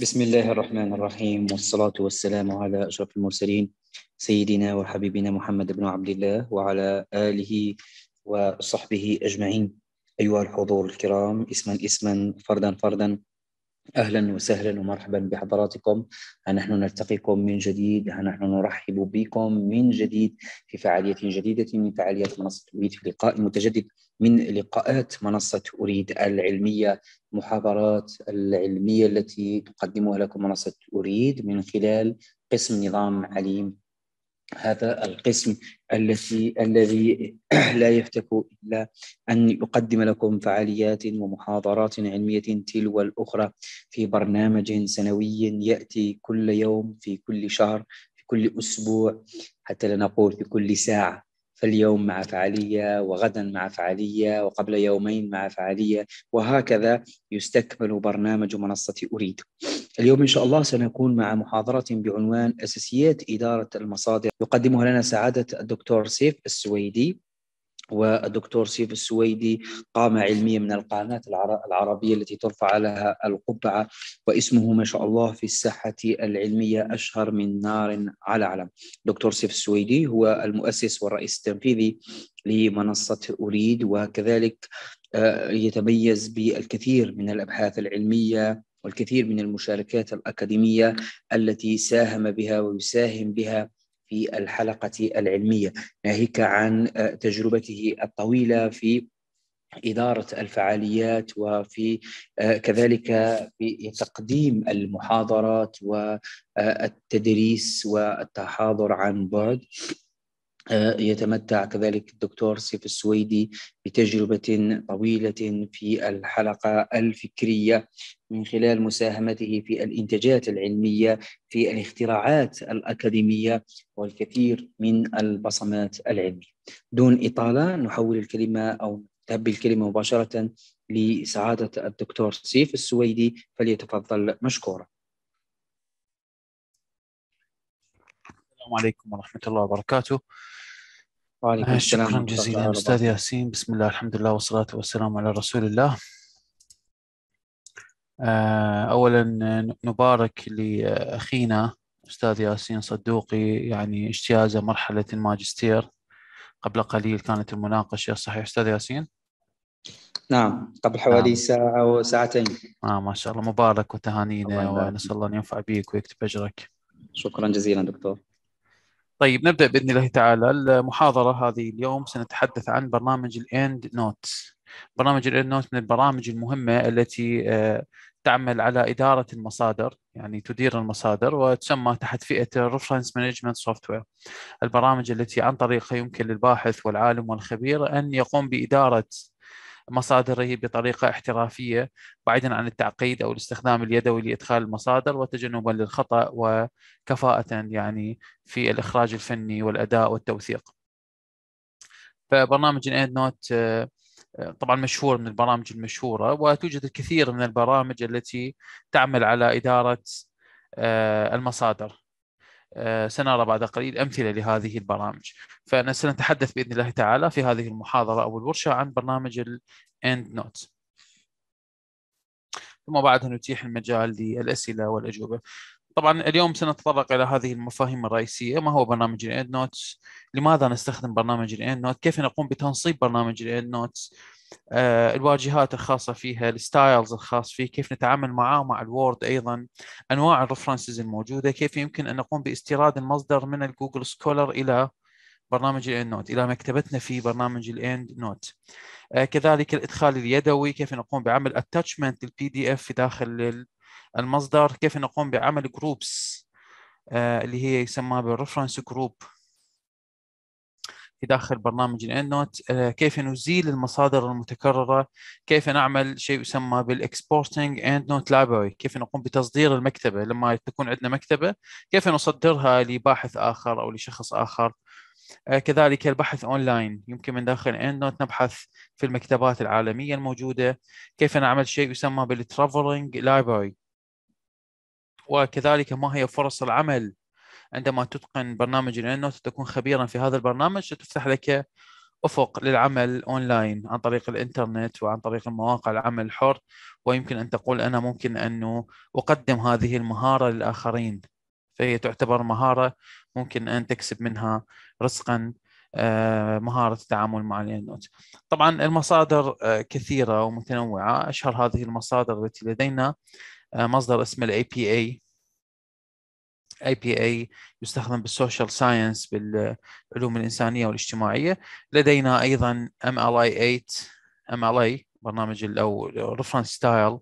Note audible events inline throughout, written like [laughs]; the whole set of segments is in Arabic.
بسم الله الرحمن الرحيم والصلاة والسلام على أشرف المرسلين سيدنا وحبيبنا محمد بن عبد الله وعلى آله وصحبه أجمعين أيها الحضور الكرام اسما اسما فردا فردا اهلا وسهلا ومرحبا بحضراتكم نحن نلتقيكم من جديد نحن نرحب بكم من جديد في فعاليه جديده من فعاليات منصه اريد في لقاء متجدد من لقاءات منصه اريد العلميه المحاضرات العلميه التي تقدمها لكم منصه اريد من خلال قسم نظام عليم هذا القسم الذي الذي [clears throat] لا يحتك إلا أن يقدم لكم فعاليات ومحاضرات علمية تلو الأخرى في برنامج سنوي يأتي كل يوم في كل شهر في كل أسبوع حتى لا نقول في كل ساعة فاليوم مع فعاليه وغدا مع فعاليه وقبل يومين مع فعاليه وهكذا يستكمل برنامج منصه اريد. اليوم ان شاء الله سنكون مع محاضره بعنوان اساسيات اداره المصادر يقدمها لنا سعاده الدكتور سيف السويدي والدكتور سيف السويدي قامة علمية من القناة العربية التي ترفع لها القبعة واسمه ما شاء الله في الساحة العلمية أشهر من نار على علم دكتور سيف السويدي هو المؤسس والرئيس التنفيذي لمنصة أريد وكذلك آه، يتميز بالكثير من الأبحاث العلمية والكثير من المشاركات الأكاديمية التي ساهم بها ويساهم بها في الحلقة العلمية ناهيك عن آه، تجربته الطويلة في إدارة الفعاليات وفي آه، كذلك في تقديم المحاضرات والتدريس آه، والتحاضر عن بعد يتمتع كذلك الدكتور سيف السويدي بتجربة طويلة في الحلقة الفكرية من خلال مساهمته في الانتاجات العلميه في الاختراعات الاكاديميه والكثير من البصمات العلميه. دون اطاله نحول الكلمه او تهب الكلمه مباشره لسعاده الدكتور سيف السويدي فليتفضل مشكورا. السلام عليكم ورحمه الله وبركاته. وعليكم آه، السلام شكرا جزيلا استاذ ياسين بسم الله الحمد لله والصلاه والسلام على رسول الله آه، اولا نبارك لاخينا استاذ ياسين صدوقي يعني اجتياز مرحله الماجستير قبل قليل كانت المناقشه صحيح استاذ ياسين؟ نعم قبل حوالي نعم. ساعه او ساعتين اه ما شاء الله مبارك وتهانينا ونسال الله ان ينفع بك ويكتب اجرك شكرا جزيلا دكتور طيب نبدا باذن الله تعالى المحاضره هذه اليوم سنتحدث عن برنامج الاند نوت برنامج الاند نوت من البرامج المهمه التي آه، تعمل على إدارة المصادر يعني تدير المصادر وتسمى تحت فئة الريفرنس مانجمنت سوفت وير البرامج التي عن طريقها يمكن للباحث والعالم والخبير أن يقوم بإدارة مصادره بطريقة احترافية بعيدا عن التعقيد أو الاستخدام اليدوي لإدخال المصادر وتجنبا للخطأ وكفاءة يعني في الإخراج الفني والأداء والتوثيق فبرنامج الإند آه، نوت طبعا مشهور من البرامج المشهوره وتوجد الكثير من البرامج التي تعمل على اداره آه، المصادر آه، سنرى بعد قليل امثله لهذه البرامج فسنتحدث باذن الله تعالى في هذه المحاضره او الورشه عن برنامج الاند نوت ثم بعدها نتيح المجال للاسئله والاجوبه طبعا اليوم سنتطرق الى هذه المفاهيم الرئيسيه ما هو برنامج الاند نوتس لماذا نستخدم برنامج الاند نوت كيف نقوم بتنصيب برنامج الاند نوتس آه الواجهات الخاصه فيها الستايلز الخاص فيه كيف نتعامل معاه مع الوورد ايضا انواع الريفرنسز الموجوده كيف يمكن ان نقوم باستيراد المصدر من الجوجل سكولر الى برنامج الاند نوت الى مكتبتنا في برنامج الاند آه، نوت كذلك الادخال اليدوي كيف نقوم بعمل اتاتشمنت للبي دي اف داخل المصدر كيف نقوم بعمل جروبس آه، اللي هي يسمى بالرفرنس جروب في داخل برنامج الاند نوت آه، كيف نزيل المصادر المتكرره كيف نعمل شيء يسمى بالاكسبورتنج اند نوت لايبرري كيف نقوم بتصدير المكتبه لما تكون عندنا مكتبه كيف نصدرها لباحث اخر او لشخص اخر آه، كذلك البحث اونلاين يمكن من داخل اند نوت نبحث في المكتبات العالميه الموجوده كيف نعمل شيء يسمى بالترافلنج لايبرري وكذلك ما هي فرص العمل عندما تتقن برنامج الانوت تكون خبيرا في هذا البرنامج ستفتح لك افق للعمل اونلاين عن طريق الانترنت وعن طريق المواقع العمل الحر ويمكن ان تقول انا ممكن انه اقدم هذه المهاره للاخرين فهي تعتبر مهاره ممكن ان تكسب منها رزقا آه، مهارة التعامل مع اليانوت طبعا المصادر آه، كثيرة ومتنوعة أشهر هذه المصادر التي لدينا آه، مصدر اسمه الاي بي اي اي بي اي يستخدم بالسوشيال ساينس بالعلوم الانسانيه والاجتماعيه لدينا ايضا ام ال اي 8 ام ال اي برنامج او ريفرنس ستايل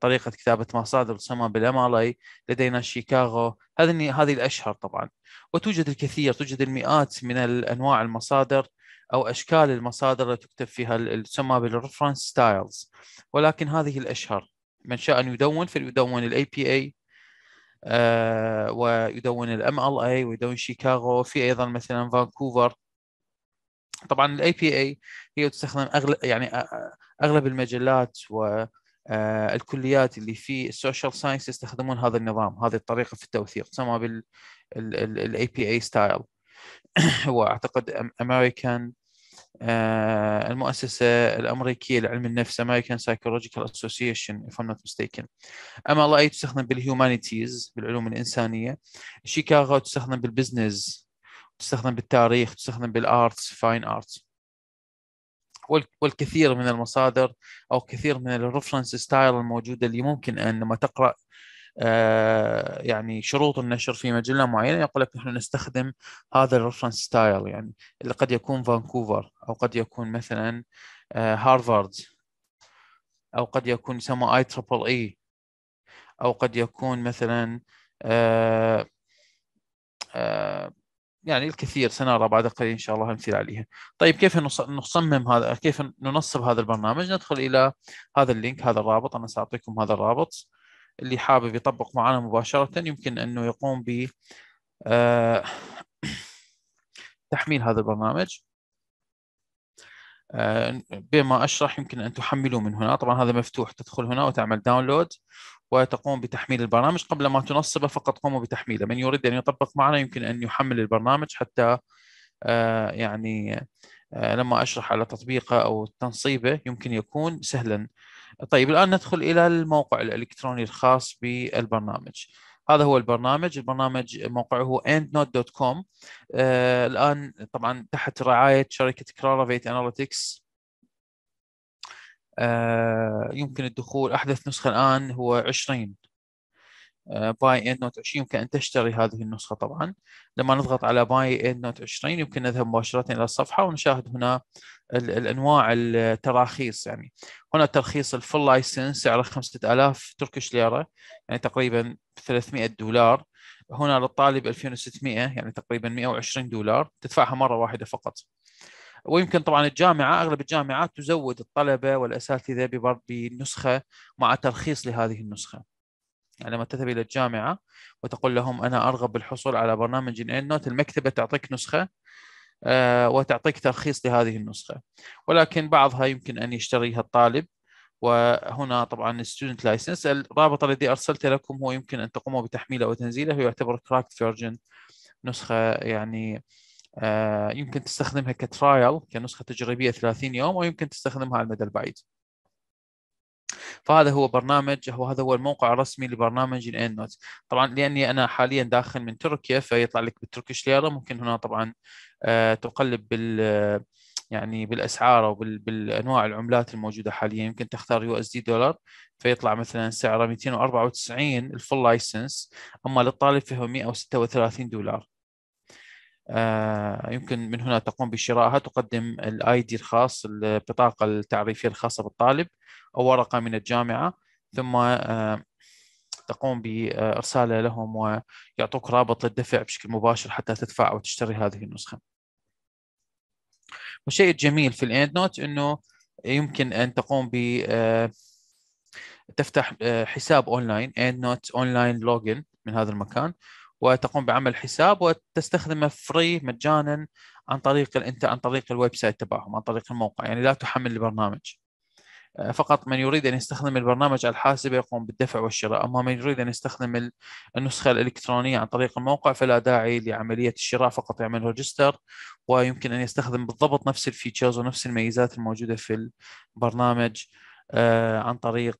طريقه كتابه مصادر تسمى بالام ال اي لدينا شيكاغو هذه هذه الاشهر طبعا وتوجد الكثير توجد المئات من الأنواع المصادر او اشكال المصادر التي تكتب فيها تسمى بالريفرنس ستايلز ولكن هذه الاشهر من شاء أن يدون فليدون الاي بي اي آه، ويدون الام ال اي ويدون شيكاغو في ايضا مثلا فانكوفر طبعا الاي بي اي هي تستخدم اغلب يعني اغلب المجلات و آه، الكليات اللي في السوشيال ساينس يستخدمون هذا النظام هذه الطريقه في التوثيق تسمى بال الاي بي اي ستايل واعتقد امريكان آه، المؤسسة الأمريكية لعلم النفس American Psychological Association if I'm not mistaken أما اي تستخدم بالهيومانيتيز بالعلوم الإنسانية شيكاغو تستخدم بالبزنس تستخدم بالتاريخ تستخدم بالآرتس فاين آرتس والكثير من المصادر او كثير من الريفرنس ستايل الموجوده اللي ممكن ان لما تقرا آه، يعني شروط النشر في مجله معينه يقول لك نحن نستخدم هذا الريفرنس ستايل يعني اللي قد يكون فانكوفر او قد يكون مثلا آه، هارفارد او قد يكون يسمى اي تربل اي او قد يكون مثلا آه، يعني الكثير سنرى بعد قليل ان شاء الله امثله عليها. طيب كيف نصمم هذا كيف ننصب هذا البرنامج؟ ندخل الى هذا اللينك هذا الرابط انا ساعطيكم هذا الرابط اللي حابب يطبق معنا مباشرة يمكن أنه يقوم ب آه، [coughs] تحميل هذا البرنامج آه، بما أشرح يمكن أن تحملوا من هنا طبعا هذا مفتوح تدخل هنا وتعمل داونلود وتقوم بتحميل البرنامج قبل ما تنصبه فقط قوموا بتحميله من يريد أن يطبق معنا يمكن أن يحمل البرنامج حتى آه، يعني لما أشرح على تطبيقه أو تنصيبه يمكن يكون سهلا طيب الآن ندخل إلى الموقع الإلكتروني الخاص بالبرنامج هذا هو البرنامج البرنامج موقعه endnote.com آه الآن طبعا تحت رعاية شركة كرارافيت أناليتكس آه يمكن الدخول أحدث نسخة الآن هو 20 آه، باي اند نوت 20 يمكن ان تشتري هذه النسخه طبعا لما نضغط على باي اند نوت 20 يمكن نذهب مباشره الى الصفحه ونشاهد هنا الانواع التراخيص يعني هنا ترخيص الفول لايسنس سعره 5000 تركيش ليره يعني تقريبا 300 دولار هنا للطالب 2600 يعني تقريبا 120 دولار تدفعها مره واحده فقط ويمكن طبعا الجامعه اغلب الجامعات تزود الطلبه والاساتذه بنسخه مع ترخيص لهذه النسخه لما تذهب الى الجامعه وتقول لهم انا ارغب بالحصول على برنامج ان إيه نوت المكتبه تعطيك نسخه آه، وتعطيك ترخيص لهذه النسخه ولكن بعضها يمكن ان يشتريها الطالب وهنا طبعا student license الرابط الذي ارسلته لكم هو يمكن ان تقوموا بتحميله وتنزيله يعتبر كراكت فيرجن نسخه يعني آه، يمكن تستخدمها كترايل كنسخه تجريبيه 30 يوم ويمكن تستخدمها على المدى البعيد فهذا هو برنامج هو هذا هو الموقع الرسمي لبرنامج الان نوت طبعا لاني انا حاليا داخل من تركيا فيطلع لك بالتركيش ليره ممكن هنا طبعا آه، تقلب بال آه، يعني بالاسعار او بالانواع العملات الموجوده حاليا يمكن تختار يو اس دي دولار فيطلع مثلا سعره 294 الفول لايسنس اما للطالب فهو 136 دولار آه، يمكن من هنا تقوم بشرائها تقدم الاي دي الخاص البطاقه التعريفيه الخاصه بالطالب او ورقه من الجامعه ثم آه، تقوم بارسالها لهم ويعطوك رابط للدفع بشكل مباشر حتى تدفع او تشتري هذه النسخه. والشيء الجميل في الاند نوت انه يمكن ان تقوم ب آه، تفتح حساب اونلاين اند نوت اونلاين لوجن من هذا المكان وتقوم بعمل حساب وتستخدمه فري مجانا عن طريق انت عن طريق الويب سايت تبعهم عن طريق الموقع يعني لا تحمل البرنامج آه، فقط من يريد ان يستخدم البرنامج على الحاسبه يقوم بالدفع والشراء اما من يريد ان يستخدم النسخه الالكترونيه عن طريق الموقع فلا داعي لعمليه الشراء فقط يعمل ريجستر ويمكن ان يستخدم بالضبط نفس الفيتشرز ونفس الميزات الموجوده في البرنامج آه، عن طريق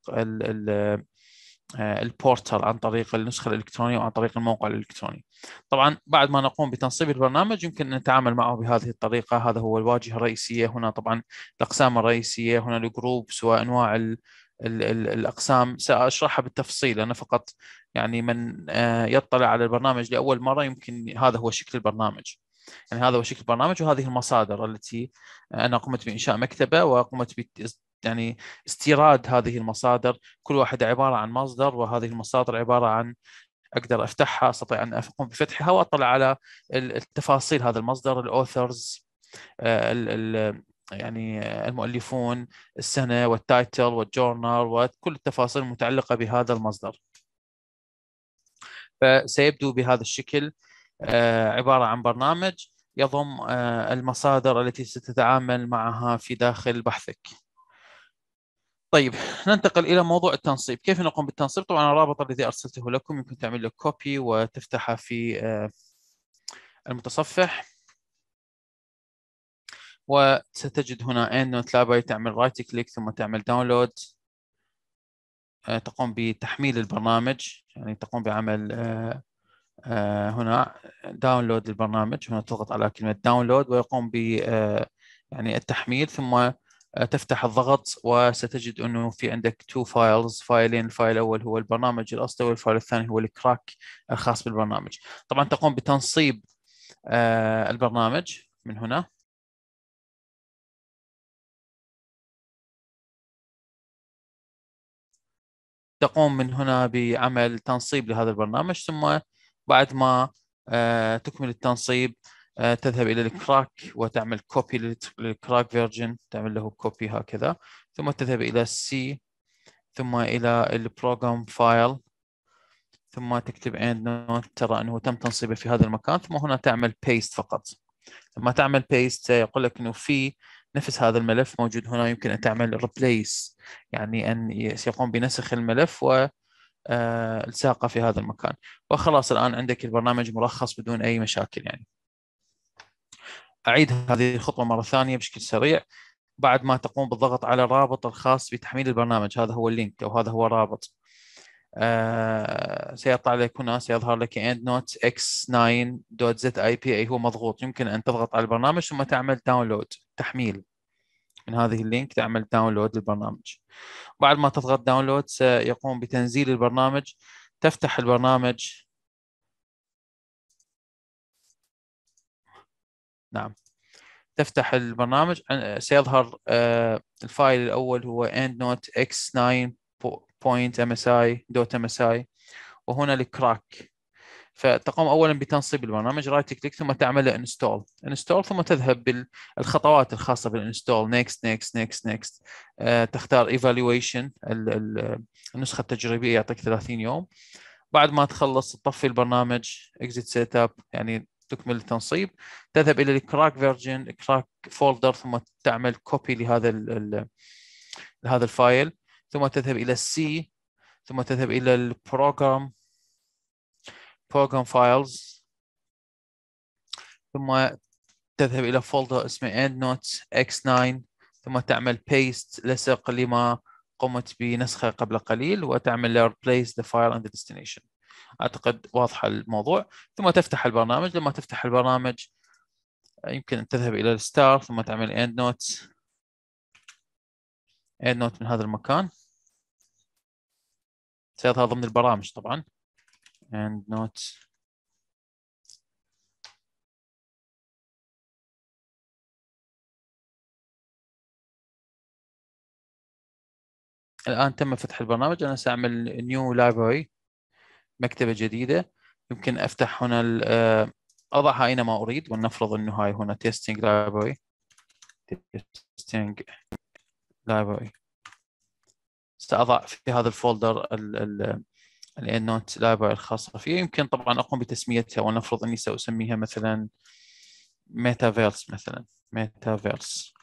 آه، البورتال عن طريق النسخه الالكترونيه وعن طريق الموقع الالكتروني. طبعا بعد ما نقوم بتنصيب البرنامج يمكن ان نتعامل معه بهذه الطريقه، هذا هو الواجهه الرئيسيه، هنا طبعا الاقسام الرئيسيه، هنا الجروبس وانواع الـ الـ الـ الاقسام ساشرحها بالتفصيل انا فقط يعني من آه، يطلع على البرنامج لاول مره يمكن هذا هو شكل البرنامج. يعني هذا هو شكل البرنامج وهذه المصادر التي انا قمت بانشاء مكتبه وقمت يعني استيراد هذه المصادر كل واحدة عبارة عن مصدر وهذه المصادر عبارة عن اقدر افتحها استطيع ان اقوم بفتحها واطلع على التفاصيل هذا المصدر الاوثرز آه، يعني المؤلفون السنه والتايتل والجورنال وكل التفاصيل المتعلقه بهذا المصدر فسيبدو بهذا الشكل آه، عباره عن برنامج يضم آه، المصادر التي ستتعامل معها في داخل بحثك طيب ننتقل الى موضوع التنصيب كيف نقوم بالتنصيب طبعا الرابط الذي ارسلته لكم يمكن تعمل له كوبي وتفتحه في آه، المتصفح وستجد هنا EndNote Library تعمل رايت كليك ثم تعمل داونلود آه، تقوم بتحميل البرنامج يعني تقوم بعمل آه، هنا داونلود البرنامج هنا تضغط على كلمة داونلود ويقوم ب يعني التحميل ثم تفتح الضغط وستجد انه في عندك تو فايلز فايلين الفايل الاول هو البرنامج الاصلي والفايل الثاني هو الكراك الخاص بالبرنامج طبعا تقوم بتنصيب آه، البرنامج من هنا تقوم من هنا بعمل تنصيب لهذا البرنامج ثم بعد ما آه، تكمل التنصيب آه، تذهب الى الكراك وتعمل كوبي للكراك فيرجن تعمل له كوبي هكذا ثم تذهب الى السي ثم الى البروجرام فايل ثم تكتب اند نوت ترى انه تم تنصيبه في هذا المكان ثم هنا تعمل بيست فقط لما تعمل بيست يقول لك انه في نفس هذا الملف موجود هنا يمكن ان تعمل ريبليس يعني ان يقوم بنسخ الملف و آه، الساقه في هذا المكان وخلاص الان عندك البرنامج مرخص بدون اي مشاكل يعني اعيد هذه الخطوه مره ثانيه بشكل سريع بعد ما تقوم بالضغط على الرابط الخاص بتحميل البرنامج هذا هو اللينك او هذا هو رابط آه سيطلع لك هنا سيظهر لك اند نوت اي بي اي هو مضغوط يمكن ان تضغط على البرنامج ثم تعمل داونلود تحميل من هذه اللينك تعمل داونلود للبرنامج بعد ما تضغط داونلود سيقوم بتنزيل البرنامج تفتح البرنامج نعم تفتح البرنامج آه، سيظهر آه، الفايل الأول هو endnote x9.msi.msi وهنا الكراك فتقوم أولا بتنصيب البرنامج رايت كليك ثم تعمل انستول انستول ثم تذهب بالخطوات الخاصة بالانستول نيكست نيكست نيكست نيكست تختار ايفالويشن النسخة التجريبية يعطيك 30 يوم بعد ما تخلص تطفي البرنامج اكزيت سيت اب يعني تكمل التنصيب تذهب الى الكراك فيرجن كراك فولدر ثم تعمل كوبي لهذا لهذا الفايل ثم تذهب الى السي ثم تذهب الى البروجرام بروجرام فايلز ثم تذهب الى فولدر اسمه اند نوت اكس 9 ثم تعمل بيست لصق لما قمت بنسخه قبل قليل وتعمل replace the file and the destination اعتقد واضحه الموضوع ثم تفتح البرنامج لما تفتح البرنامج يمكن ان تذهب الى الستار ثم تعمل اند نوت اند نوت من هذا المكان سيظهر ضمن البرامج طبعا اند نوت الان تم فتح البرنامج انا ساعمل نيو لايبرري مكتبة جديدة يمكن أفتح هنا آه، أضعها أينما أريد ولنفرض أنه هاي هنا تيستينج library تيستينج library سأضع في هذا الفولدر الانوت لايبراري الخاصة فيه يمكن طبعا أقوم بتسميتها ولنفرض أني سأسميها مثلا ميتافيرس مثلا ميتافيرس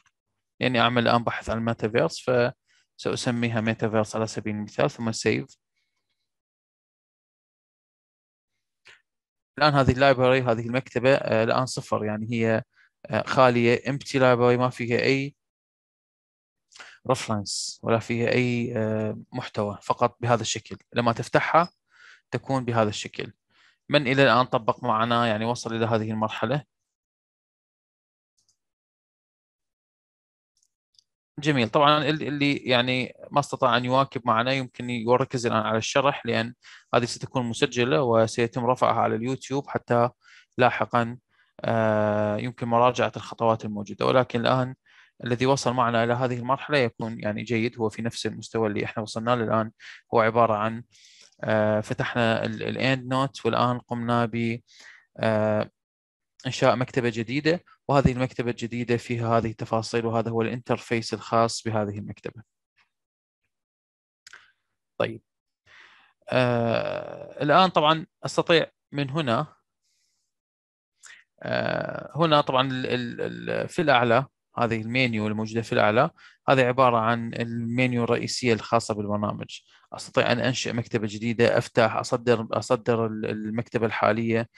لأني يعني أعمل الآن بحث عن الميتافيرس فسأسميها ميتافيرس على سبيل المثال ثم سيف الان هذه اللايبرري هذه المكتبه آه، الان صفر يعني هي آه، خاليه امبتي لايبرري ما فيها اي رفرنس ولا فيها اي آه، محتوى فقط بهذا الشكل لما تفتحها تكون بهذا الشكل من الى الان طبق معنا يعني وصل الى هذه المرحله جميل طبعا اللي يعني ما استطاع ان يواكب معنا يمكن يركز الان على الشرح لان هذه ستكون مسجله وسيتم رفعها على اليوتيوب حتى لاحقا آه، يمكن مراجعه الخطوات الموجوده ولكن الان الذي وصل معنا الى هذه المرحله يكون يعني جيد هو في نفس المستوى اللي احنا وصلنا له الان هو عباره عن آه، فتحنا الاند نوت والان قمنا ب آه، انشاء مكتبه جديده وهذه المكتبه الجديده فيها هذه التفاصيل وهذا هو الانترفيس الخاص بهذه المكتبه طيب آه الان طبعا استطيع من هنا آه هنا طبعا الـ الـ ال في الاعلى هذه المنيو الموجوده في الاعلى هذه عباره عن المنيو الرئيسيه الخاصه بالبرنامج استطيع ان انشئ مكتبه جديده افتح اصدر اصدر المكتبه الحاليه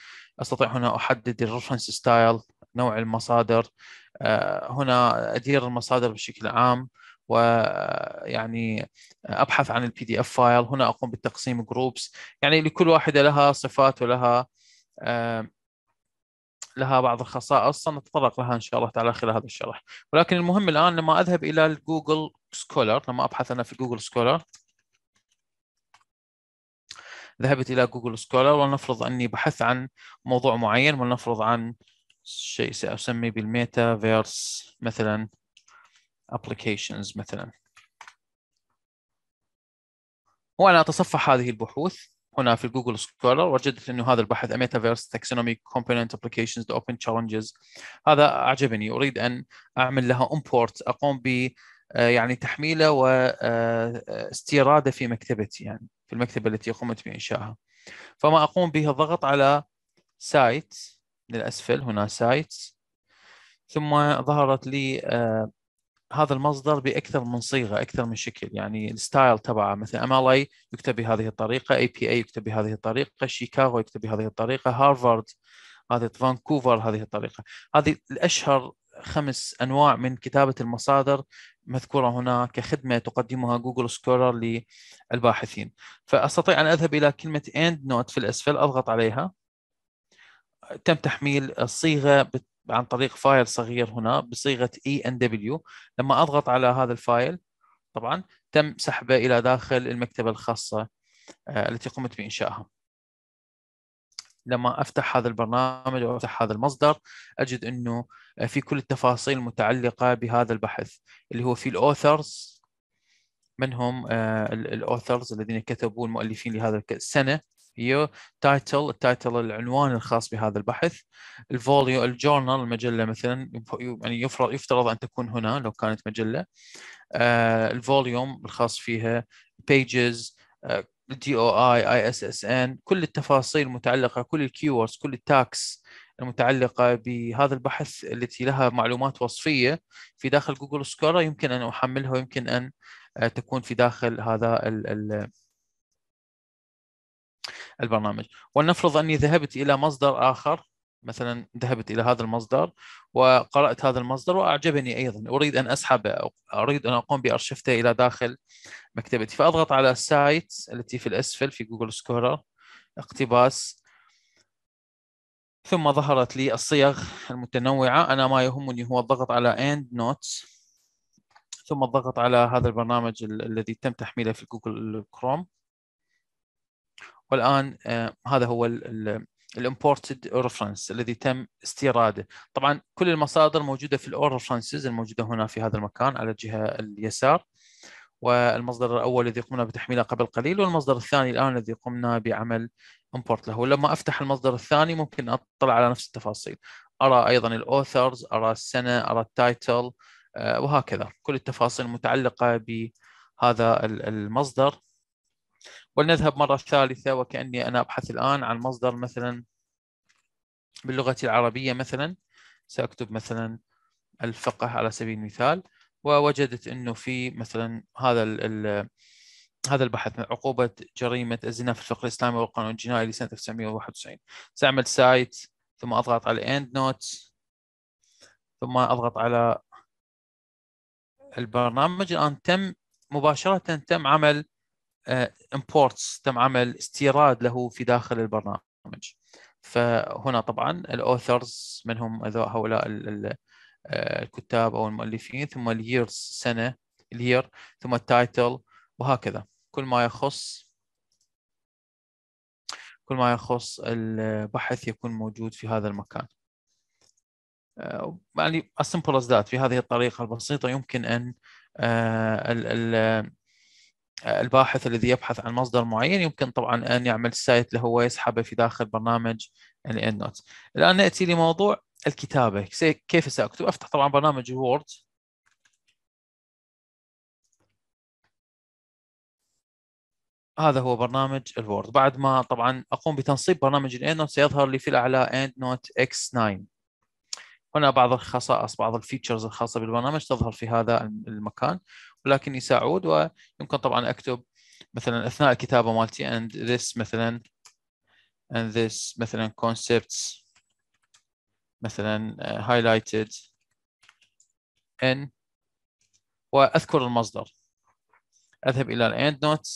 استطيع هنا احدد الريفرنس ستايل نوع المصادر آه، هنا ادير المصادر بشكل عام ويعني آه، ابحث عن البي دي اف فايل هنا اقوم بالتقسيم جروبس يعني لكل واحده لها صفات ولها آه، لها بعض الخصائص سنتطرق لها ان شاء الله تعالى خلال هذا الشرح ولكن المهم الان لما اذهب الى الجوجل سكولر لما ابحث انا في جوجل سكولر ذهبت الى جوجل سكولر ولنفرض اني بحثت عن موضوع معين ولنفرض عن شيء ساسميه بالميتا فيرس مثلا ابلكيشنز مثلا وانا اتصفح هذه البحوث هنا في جوجل سكولر وجدت انه هذا البحث ميتافيرس تاكسونومي كومبوننت ابلكيشنز اوبن تشالنجز هذا اعجبني اريد ان اعمل لها امبورت اقوم ب آه، يعني تحميله واستيراده آه، في مكتبتي يعني في المكتبه التي قمت بانشائها فما اقوم به الضغط على سايت للاسفل هنا سايت ثم ظهرت لي آه، هذا المصدر باكثر من صيغه اكثر من شكل يعني الستايل تبعه مثلا ام ال اي يكتب بهذه الطريقه اي بي اي يكتب بهذه الطريقه شيكاغو يكتب بهذه الطريقه هارفارد هذه فانكوفر هذه الطريقه هذه الاشهر خمس انواع من كتابه المصادر مذكوره هنا كخدمه تقدمها جوجل سكولر للباحثين فاستطيع ان اذهب الى كلمه اند نوت في الاسفل اضغط عليها تم تحميل الصيغه عن طريق فايل صغير هنا بصيغه اي ان دبليو لما اضغط على هذا الفايل طبعا تم سحبه الى داخل المكتبه الخاصه آه، التي قمت بانشائها لما افتح هذا البرنامج او افتح هذا المصدر اجد انه آه، في كل التفاصيل المتعلقه بهذا البحث اللي هو في الاوثرز من هم آه، الاوثرز الذين كتبوا المؤلفين لهذا السنه يو تايتل التايتل العنوان الخاص بهذا البحث الفوليو الجورنال المجله مثلا يعني يفترض يفترض ان تكون هنا لو كانت مجله الفوليوم آه، الفوليوم الخاص فيها بيجز دي او اي اي اس اس ان كل التفاصيل المتعلقه كل الكيوردز كل التاكس المتعلقه بهذا البحث التي لها معلومات وصفيه في داخل جوجل سكولر يمكن ان احملها ويمكن ان آه، تكون في داخل هذا البرنامج ولنفرض أني ذهبت إلى مصدر آخر مثلا ذهبت إلى هذا المصدر وقرأت هذا المصدر وأعجبني أيضا أريد أن أسحبه أريد أن أقوم بأرشفته إلى داخل مكتبتي فأضغط على السايت التي في الأسفل في جوجل سكورر اقتباس ثم ظهرت لي الصيغ المتنوعة أنا ما يهمني هو الضغط على End Notes ثم الضغط على هذا البرنامج الذي تم تحميله في جوجل كروم والان آه، هذا هو الامبورتد ريفرنس الذي تم استيراده طبعا كل المصادر موجوده في الاور ريفرنسز الموجوده هنا في هذا المكان على الجهه اليسار والمصدر الاول الذي قمنا بتحميله قبل قليل والمصدر الثاني الان الذي قمنا بعمل امبورت له ولما افتح المصدر الثاني ممكن اطلع على نفس التفاصيل ارى ايضا الاوثرز ارى السنه ارى التايتل آه، وهكذا كل التفاصيل المتعلقه بهذا المصدر ولنذهب مرة ثالثة وكأني أنا أبحث الآن عن مصدر مثلا باللغة العربية مثلا سأكتب مثلا الفقه على سبيل المثال ووجدت أنه في مثلا هذا ال هذا البحث من عقوبة جريمة الزنا في الفقه الإسلامي والقانون الجنائي لسنة 1991 سأعمل سايت ثم أضغط على End Notes ثم أضغط على البرنامج الآن تم مباشرة تم عمل امبورتس آه، تم عمل استيراد له في داخل البرنامج فهنا طبعا الاوثرز من هم هؤلاء آه، الكتاب او المؤلفين ثم الييرز سنه الير ثم التايتل وهكذا كل ما يخص كل ما يخص البحث يكون موجود في هذا المكان آه، يعني as simple as that في هذه الطريقة البسيطة يمكن أن الباحث الذي يبحث عن مصدر معين يمكن طبعا ان يعمل سايت له ويسحبه في داخل برنامج الاند نوت الان ناتي لموضوع الكتابه كيف ساكتب افتح طبعا برنامج وورد هذا هو برنامج الوورد بعد ما طبعا اقوم بتنصيب برنامج الاند نوت سيظهر لي في الاعلى اند نوت اكس 9 هنا بعض الخصائص بعض الفيتشرز الخاصه بالبرنامج تظهر في هذا المكان ولكني ساعود ويمكن طبعا اكتب مثلا اثناء الكتابه مالتي and this مثلا and this مثلا concepts مثلا uh, highlighted in واذكر المصدر اذهب الى الاند نوت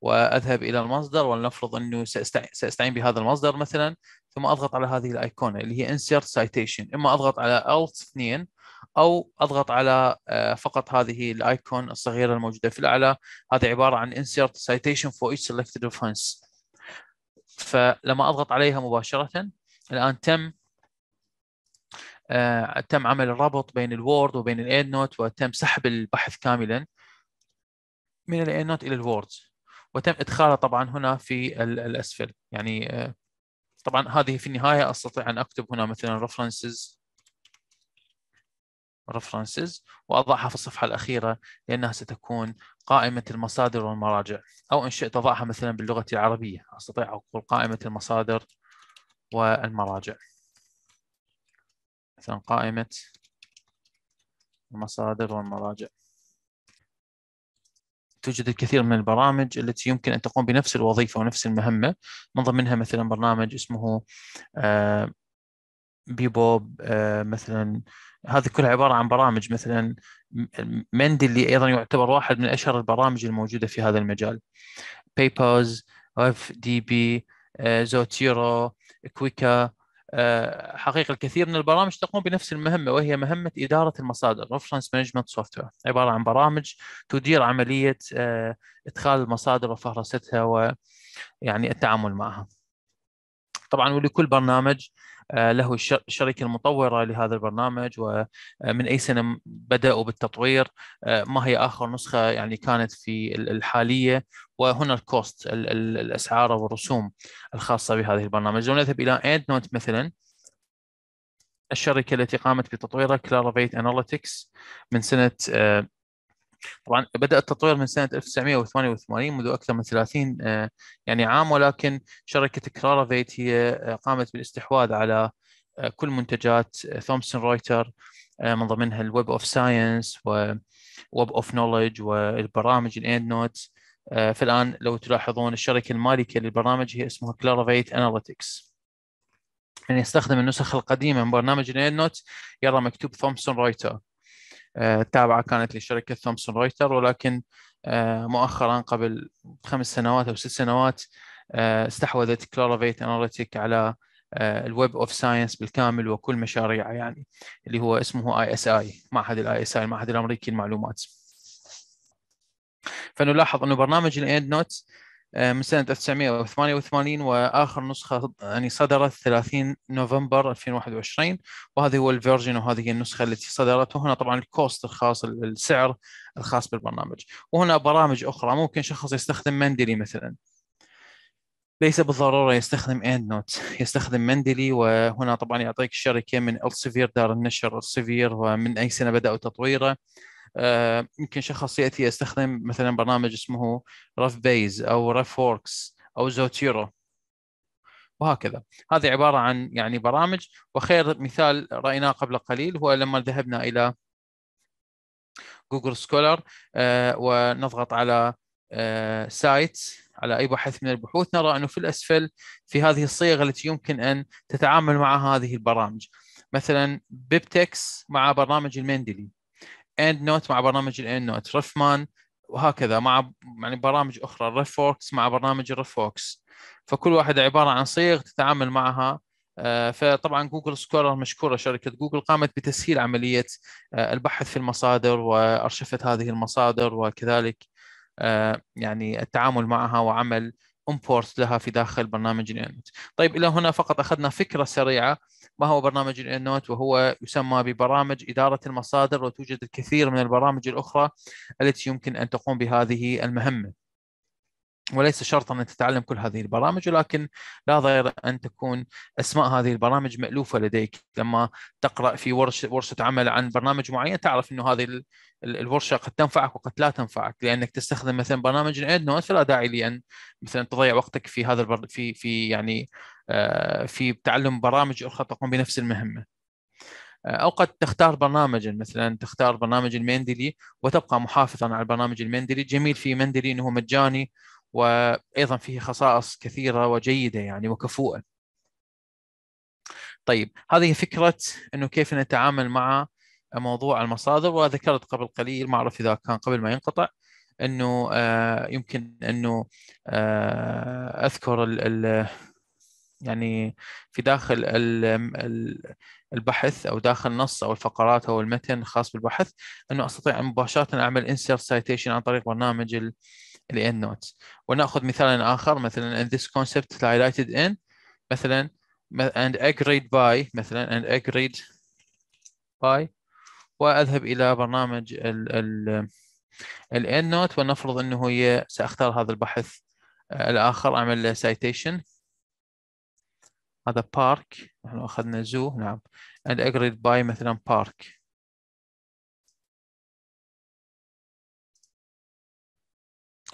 واذهب الى المصدر ولنفرض انه ساستعين بهذا المصدر مثلا ثم اضغط على هذه الايقونه اللي هي insert citation اما اضغط على alt 2 او اضغط على آه، فقط هذه الايقون الصغيره الموجوده في الاعلى هذا عباره عن insert citation for each selected reference فلما اضغط عليها مباشره الان تم آه، تم عمل الربط بين الوورد وبين الايد نوت وتم سحب البحث كاملا من الايد نوت الى الوورد وتم ادخاله طبعا هنا في الاسفل يعني آه، طبعا هذه في النهاية أستطيع أن أكتب هنا مثلا references references وأضعها في الصفحة الأخيرة لأنها ستكون قائمة المصادر والمراجع أو إن شئت أضعها مثلا باللغة العربية أستطيع أقول قائمة المصادر والمراجع مثلا قائمة المصادر والمراجع توجد الكثير من البرامج التي يمكن ان تقوم بنفس الوظيفه ونفس المهمه من ضمنها مثلا برنامج اسمه آه، بيبوب آه، مثلا هذه كلها عباره عن برامج مثلا مندي اللي ايضا يعتبر واحد من اشهر البرامج الموجوده في هذا المجال بيبوز اف دي بي زوتيرو كويكا آه، حقيقه الكثير من البرامج تقوم بنفس المهمه وهي مهمه اداره المصادر رفرنس مانجمنت سوفت عباره عن برامج تدير عمليه آه، ادخال المصادر وفهرستها ويعني التعامل معها طبعا ولكل برنامج آه، له الشركه المطوره لهذا البرنامج ومن آه، اي سنه بداوا بالتطوير آه، ما هي اخر نسخه يعني كانت في الحاليه وهنا الكوست الاسعار والرسوم الخاصه بهذه البرنامج لو نذهب الى اند نوت مثلا الشركه التي قامت بتطويرها كلارافيت اناليتكس من سنه طبعا بدا التطوير من سنه 1988 منذ اكثر من 30 آه، يعني عام ولكن شركه كرارافيت هي آه، قامت بالاستحواذ على آه، كل منتجات ثومسون رويتر من ضمنها الويب اوف ساينس وويب اوف نولج والبرامج الاند نوت فالان لو تلاحظون الشركه المالكه للبرنامج هي اسمها كلارافيت اناليتكس يعني من يستخدم النسخ القديمه من برنامج نوت يرى مكتوب ثومسون رويتر التابعه آه، كانت لشركه ثومسون رويتر ولكن آه، مؤخرا قبل خمس سنوات او ست سنوات آه، استحوذت كلارافيت اناليتيك على الويب اوف ساينس بالكامل وكل مشاريعه يعني اللي هو اسمه اي اس اي معهد الاي اس اي المعهد الامريكي للمعلومات فنلاحظ انه برنامج الاند نوت آه، من سنة 1988 وآخر نسخة يعني صدرت 30 نوفمبر 2021 وهذه هو الفيرجن وهذه النسخة التي صدرت وهنا طبعا الكوست الخاص السعر الخاص بالبرنامج وهنا برامج أخرى ممكن شخص يستخدم مندلي مثلا ليس بالضرورة يستخدم اند نوت يستخدم مندلي وهنا طبعا يعطيك الشركة من السفير دار النشر السفير ومن أي سنة بدأوا تطويره آه، يمكن ياتي يستخدم مثلا برنامج اسمه رف بيز او رف ووركس او زوتيرو وهكذا هذه عباره عن يعني برامج وخير مثال رايناه قبل قليل هو لما ذهبنا الى جوجل سكولر آه، ونضغط على سايت آه، على اي بحث من البحوث نرى انه في الاسفل في هذه الصيغ التي يمكن ان تتعامل مع هذه البرامج مثلا بيبتكس مع برنامج المندلي اند نوت مع برنامج الاند نوت رفمان وهكذا مع يعني برامج اخرى الريف ووركس مع برنامج الريف فكل واحده عباره عن صيغ تتعامل معها آه، فطبعا جوجل سكولر مشكوره شركه جوجل قامت بتسهيل عمليه آه، البحث في المصادر وارشفه هذه المصادر وكذلك آه، يعني التعامل معها وعمل امبورت لها في داخل برنامج الانت. طيب الى هنا فقط اخذنا فكره سريعه ما هو برنامج الانوت وهو يسمى ببرامج إدارة المصادر وتوجد الكثير من البرامج الأخرى التي يمكن أن تقوم بهذه المهمة وليس شرطا أن تتعلم كل هذه البرامج ولكن لا ضير أن تكون أسماء هذه البرامج مألوفة لديك لما تقرأ في ورشة, ورشة عمل عن برنامج معين تعرف أنه هذه الورشة قد تنفعك وقد لا تنفعك لأنك تستخدم مثلا برنامج الإيد نوت فلا داعي لأن مثلا تضيع وقتك في هذا البر... في في يعني آه، في تعلم برامج اخرى تقوم بنفس المهمه آه، او قد تختار برنامجا مثلا تختار برنامج المندلي وتبقى محافظا على البرنامج المندلي جميل في مندلي انه مجاني وايضا فيه خصائص كثيره وجيده يعني وكفوءه طيب هذه فكره انه كيف نتعامل مع موضوع المصادر وذكرت قبل قليل ما اعرف اذا كان قبل ما ينقطع انه آه، يمكن انه اذكر ال ال يعني في داخل البحث او داخل النص او الفقرات او المتن الخاص بالبحث انه استطيع مباشره اعمل insert citation عن طريق برنامج ال نوت وناخذ مثالا اخر مثلا in this concept highlighted in مثلا and agreed by مثلا and agreed by واذهب الى برنامج ال ال نوت ونفرض انه هي ساختار هذا البحث آه، الاخر اعمل له citation هذا بارك نحن أخذنا زو نعم and agreed by مثلا بارك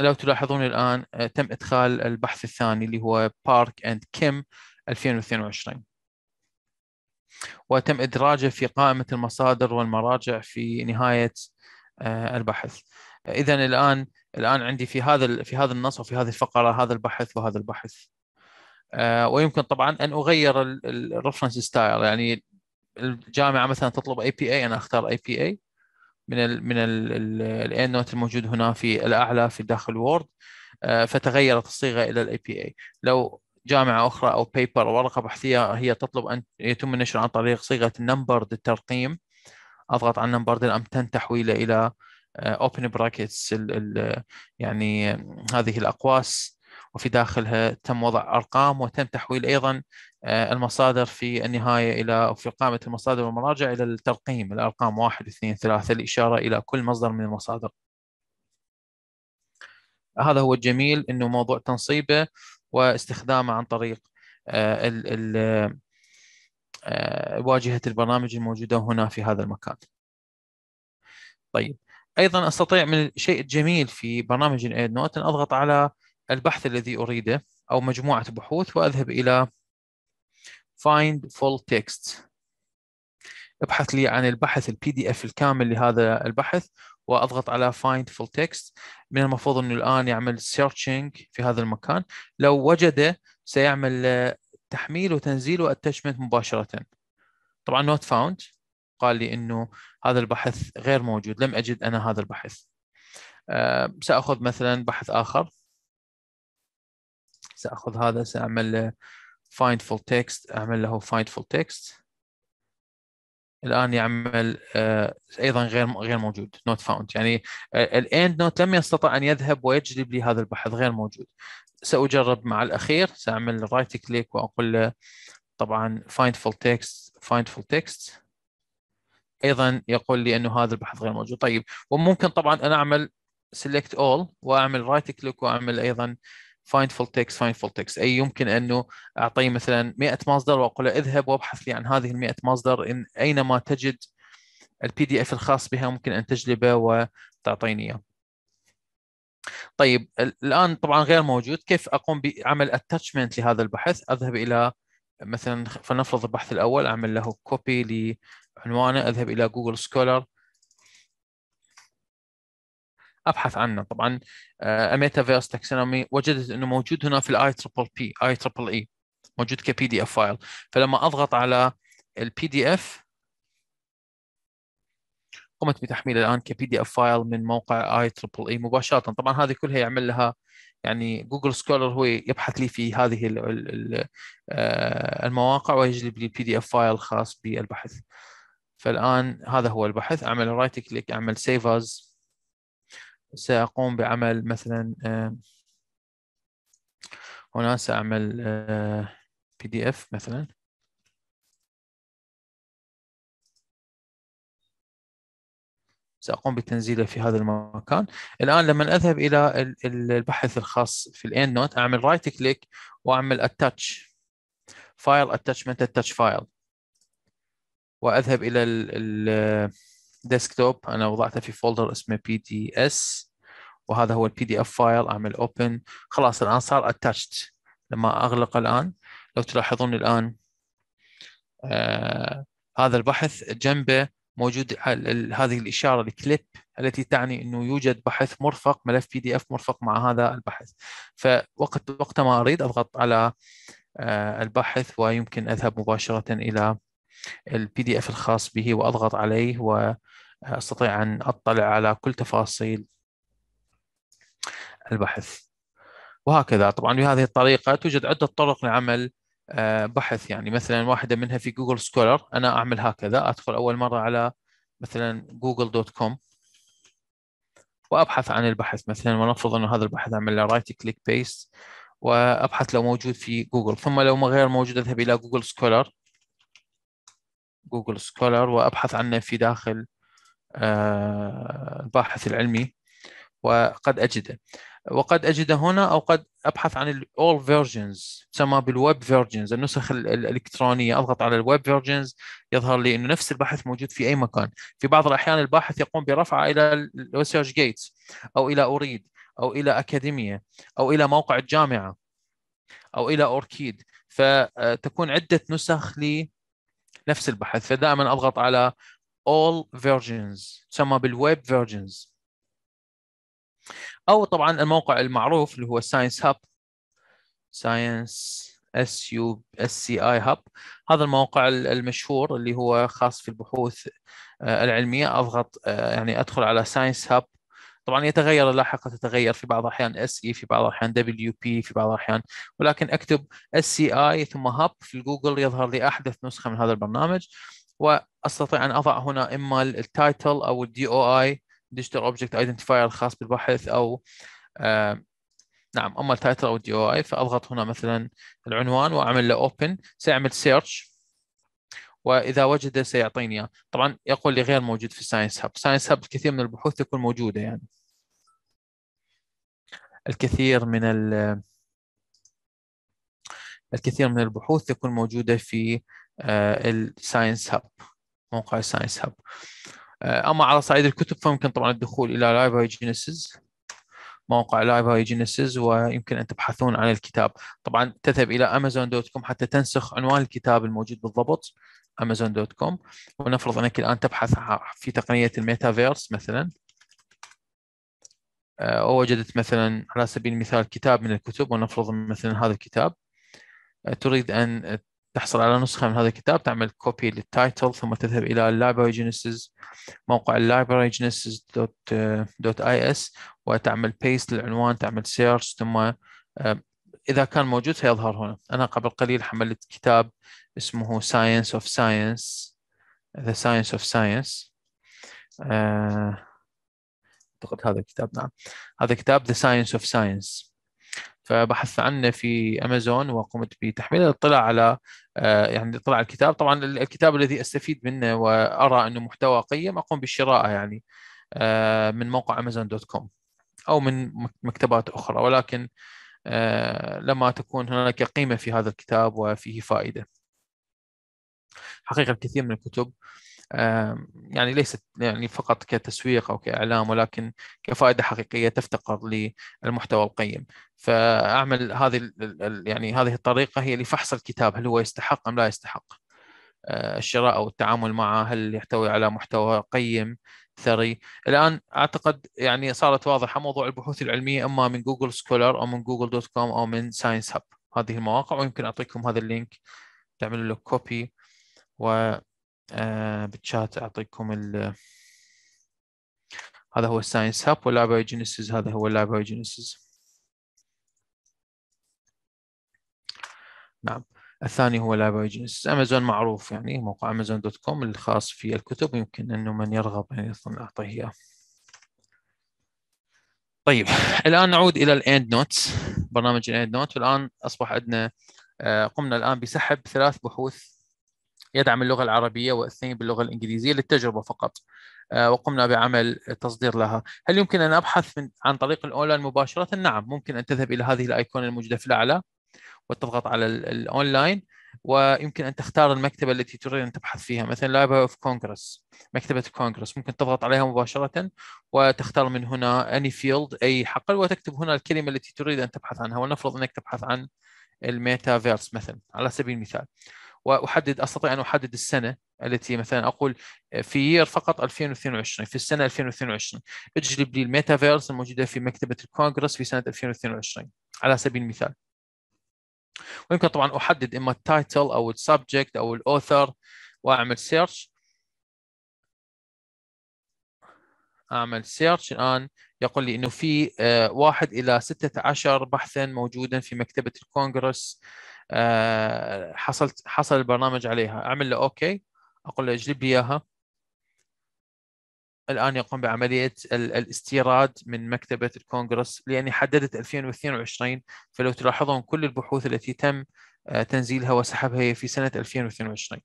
لو تلاحظون الآن آه، تم إدخال البحث الثاني اللي هو بارك أند كيم 2022 وتم إدراجه في قائمة المصادر والمراجع في نهاية آه، البحث إذا الآن الآن عندي في هذا في هذا النص وفي هذه الفقرة هذا البحث وهذا البحث آه، ويمكن طبعا ان اغير الريفرنس ستايل يعني الجامعه مثلا تطلب اي بي اي انا اختار اي بي اي من الـ من الاي نوت الموجود هنا في الاعلى في داخل وورد آه، فتغيرت الصيغه الى الاي بي اي لو جامعه اخرى او بيبر او ورقه بحثيه هي تطلب ان يتم النشر عن طريق صيغه نمبرد الترقيم اضغط على نمبرد الامتن تحويله الى اوبن آه، براكتس يعني هذه الاقواس وفي داخلها تم وضع أرقام وتم تحويل أيضا آه، المصادر في النهاية إلى في قائمة المصادر والمراجع إلى الترقيم الأرقام واحد اثنين ثلاثة الإشارة إلى كل مصدر من المصادر هذا هو الجميل أنه موضوع تنصيبه واستخدامه عن طريق آه، ال آه، واجهة البرنامج الموجودة هنا في هذا المكان طيب ايضا استطيع من الشيء الجميل في برنامج الايد نوت ان اضغط على البحث الذي أريده أو مجموعة بحوث وأذهب إلى find full text ابحث لي عن البحث البي دي اف الكامل لهذا البحث واضغط على find full text من المفروض انه الان يعمل searching في هذا المكان لو وجده سيعمل تحميل وتنزيل واتشمنت مباشره طبعا not found قال لي انه هذا البحث غير موجود لم اجد انا هذا البحث أه ساخذ مثلا بحث اخر ساخذ هذا ساعمل له find full text اعمل له find full text الان يعمل آه، ايضا غير غير موجود نوت فاوند يعني آه، الاند نوت لم يستطع ان يذهب ويجلب لي هذا البحث غير موجود ساجرب مع الاخير ساعمل رايت كليك واقول له طبعا find full text find full text ايضا يقول لي انه هذا البحث غير موجود طيب وممكن طبعا انا اعمل select all واعمل رايت كليك واعمل ايضا فايند فول تكست فايند فول تكست اي يمكن انه اعطيه مثلا 100 مصدر واقول له اذهب وابحث لي عن هذه ال 100 مصدر إن اينما تجد البي دي اف الخاص بها ممكن ان تجلبه وتعطيني اياه. طيب الان طبعا غير موجود كيف اقوم بعمل اتاتشمنت لهذا البحث اذهب الى مثلا فلنفرض البحث الاول اعمل له كوبي لعنوانه اذهب الى جوجل سكولر ابحث عنه طبعا ميتافيرس آه، تاكسونومي وجدت انه موجود هنا في الاي تربل بي اي تربل اي موجود كبي دي اف فايل فلما اضغط على البي دي اف قمت بتحميله الان كبي دي اف فايل من موقع اي تربل اي مباشره طبعا هذه كلها يعمل لها يعني جوجل سكولر هو يبحث لي في هذه آه، المواقع ويجلب لي البي دي اف فايل خاص بالبحث فالان هذا هو البحث اعمل رايت كليك اعمل سيف از سأقوم بعمل مثلا آه، هنا سأعمل بي دي اف مثلا سأقوم بتنزيله في هذا المكان الآن لما أذهب إلى البحث الخاص في الاند نوت أعمل رايت كليك وأعمل اتاتش فايل اتاتشمنت اتاتش فايل وأذهب إلى الديسكتوب آه، أنا وضعته في فولدر اسمه بي دي اس وهذا هو البي دي اف فايل اعمل اوبن خلاص الان صار اتاتشد لما اغلق الان لو تلاحظون الان آه هذا البحث جنبه موجود هذه الاشاره الكليب التي تعني انه يوجد بحث مرفق ملف بي دي اف مرفق مع هذا البحث فوقت وقت ما اريد اضغط على آه البحث ويمكن اذهب مباشره الى البي دي اف الخاص به واضغط عليه واستطيع آه، ان اطلع على كل تفاصيل البحث وهكذا طبعا بهذه الطريقه توجد عده طرق لعمل آه، بحث يعني مثلا واحده منها في جوجل سكولر انا اعمل هكذا ادخل اول مره على مثلا جوجل دوت كوم وابحث عن البحث مثلا ونفرض انه هذا البحث اعمل له رايت كليك بيست وابحث لو موجود في جوجل ثم لو ما غير موجود اذهب الى جوجل سكولر جوجل سكولر وابحث عنه في داخل آه، الباحث العلمي وقد اجده وقد أجد هنا أو قد أبحث عن all versions تسمى بالويب versions النسخ الإلكترونية أضغط على الويب versions يظهر لي أنه نفس البحث موجود في أي مكان في بعض الأحيان الباحث يقوم برفعه إلى الريسيرش جيتس أو إلى أريد أو إلى أكاديمية أو إلى موقع الجامعة أو إلى أوركيد فتكون عدة نسخ لنفس البحث فدائما أضغط على all versions تسمى بالويب versions او طبعا الموقع المعروف اللي هو ساينس هاب ساينس اس يو اس سي اي هاب هذا الموقع المشهور اللي هو خاص في البحوث آه، العلميه اضغط آه، يعني ادخل على ساينس هاب طبعا يتغير لاحقا تتغير في بعض الاحيان اس اي e، في بعض الاحيان دبليو بي في بعض الاحيان ولكن اكتب اس سي اي ثم هاب في جوجل يظهر لي احدث نسخه من هذا البرنامج واستطيع ان اضع هنا اما التايتل او الدي او اي ديجيتال اوبجكت ايدنتيفاير الخاص بالبحث او نعم اما التايتل او الدي او اي فاضغط هنا مثلا العنوان واعمل له اوبن سيعمل سيرش واذا وجده سيعطيني اياه طبعا يقول لي غير موجود في ساينس هاب ساينس هاب الكثير من البحوث تكون موجوده يعني الكثير من ال الكثير من البحوث تكون موجوده في آه، الساينس هاب موقع الساينس هاب آه، اما على صعيد الكتب فيمكن طبعا الدخول الى لايبراري جينيسيس موقع لايبراري جينيسيس ويمكن ان تبحثون عن الكتاب طبعا تذهب الى امازون دوت كوم حتى تنسخ عنوان الكتاب الموجود بالضبط امازون دوت كوم ونفرض انك الان تبحث في تقنيه الميتافيرس مثلا آه، ووجدت مثلا على سبيل المثال كتاب من الكتب ونفرض مثلا هذا الكتاب آه، تريد ان تحصل على نسخة من هذا الكتاب تعمل كوبي للتايتل ثم تذهب إلى اللايبراري جينيسيس موقع اللايبراري جينيسيس دوت دوت اي اس وتعمل بيست للعنوان تعمل سيرش ثم آه، إذا كان موجود سيظهر هنا أنا قبل قليل حملت كتاب اسمه ساينس اوف ساينس ذا ساينس اوف ساينس أعتقد هذا الكتاب نعم هذا كتاب ذا ساينس اوف ساينس فبحثت عنه في امازون وقمت بتحميله الاطلاع على آه، يعني اطلاع على الكتاب طبعا الكتاب الذي استفيد منه وارى انه محتوى قيم اقوم بشرائه يعني آه، من موقع امازون دوت كوم او من مكتبات اخرى ولكن آه، لما تكون هناك قيمه في هذا الكتاب وفيه فائده حقيقه الكثير من الكتب يعني ليست يعني فقط كتسويق او كاعلام ولكن كفائده حقيقيه تفتقر للمحتوى القيم فاعمل هذه يعني هذه الطريقه هي لفحص الكتاب هل هو يستحق ام لا يستحق آه، الشراء او التعامل معه هل يحتوي على محتوى قيم ثري الان اعتقد يعني صارت واضحه موضوع البحوث العلميه اما من جوجل سكولر او من جوجل دوت كوم او من ساينس هاب هذه المواقع ويمكن اعطيكم هذا اللينك تعملوا له كوبي و آه، بالشات اعطيكم ال هذا هو الساينس هاب واللابايوجينيسيس هذا هو اللابايوجينيسيس نعم الثاني هو لابايوجينيسيس امازون معروف يعني موقع امازون دوت كوم الخاص في الكتب يمكن انه من يرغب يعني ان يظن اعطيه اياه طيب الان نعود الى الاند نوتس برنامج الاند نوت والان اصبح عندنا آه، قمنا الان بسحب ثلاث بحوث يدعم اللغة العربية والثاني باللغة الإنجليزية للتجربة فقط آه، وقمنا بعمل تصدير لها هل يمكن أن أبحث من عن طريق الأونلاين مباشرة؟ نعم ممكن أن تذهب إلى هذه الايكون الموجودة في الأعلى وتضغط على الأونلاين ويمكن ان تختار المكتبه التي تريد ان تبحث فيها مثلا لايبر اوف كونغرس مكتبه كونغرس ممكن تضغط عليها مباشره وتختار من هنا اني فيلد اي حقل وتكتب هنا الكلمه التي تريد ان تبحث عنها ولنفرض انك تبحث عن الميتافيرس مثلا على سبيل المثال واحدد استطيع ان احدد السنه التي مثلا اقول في يير فقط 2022 في السنه 2022 اجلب لي الميتافيرس الموجوده في مكتبه الكونغرس في سنه 2022 على سبيل المثال ويمكن طبعا احدد اما التايتل او السبجكت او الاوثر واعمل سيرش اعمل سيرش الان يقول لي انه في آه، واحد الى 16 بحثا موجودا في مكتبه الكونغرس آه، حصلت حصل البرنامج عليها اعمل له اوكي اقول له اجلب لي اياها الان يقوم بعمليه الاستيراد من مكتبه الكونغرس لاني حددت 2022 فلو تلاحظون كل البحوث التي تم آه، تنزيلها وسحبها هي في سنه 2022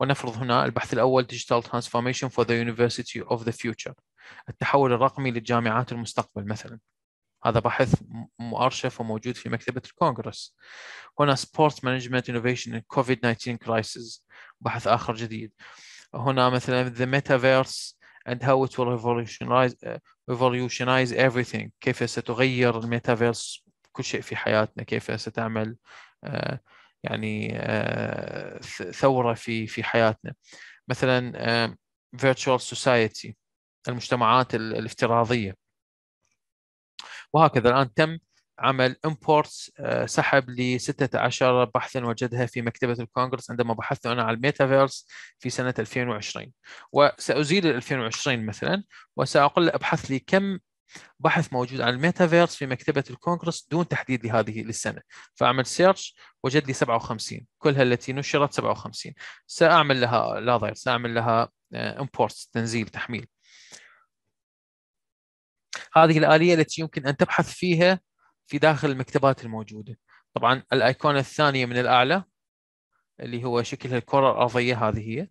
ونفرض هنا البحث الأول ديجيتال ترانسفورميشن فور ذا يونيفرسيتي اوف ذا فيوتشر التحول الرقمي للجامعات المستقبل مثلا هذا بحث مؤرشف وموجود في مكتبة الكونغرس هنا سبورت مانجمنت انوفيشن كوفيد 19 كرايسيس بحث آخر جديد هنا مثلا the metaverse and how it will revolutionize, revolutionize everything كيف ستغير الميتافيرس كل شيء في حياتنا كيف ستعمل آه، يعني آه، ثورة في في حياتنا مثلا آه، virtual society المجتمعات الافتراضية وهكذا الآن تم عمل امبورتس آه، سحب ل 16 بحثا وجدها في مكتبه الكونغرس عندما بحثت انا على الميتافيرس في سنه 2020 وسازيل 2020 مثلا وساقول ابحث لي كم بحث موجود عن الميتافيرس في مكتبه الكونغرس دون تحديد لهذه للسنه فاعمل سيرش وجد لي 57 كلها التي نشرت 57 ساعمل لها لا ضير ساعمل لها امبورتس آه، تنزيل تحميل هذه الاليه التي يمكن ان تبحث فيها في داخل المكتبات الموجوده طبعا الايقونه الثانيه من الاعلى اللي هو شكلها الكره الارضيه هذه هي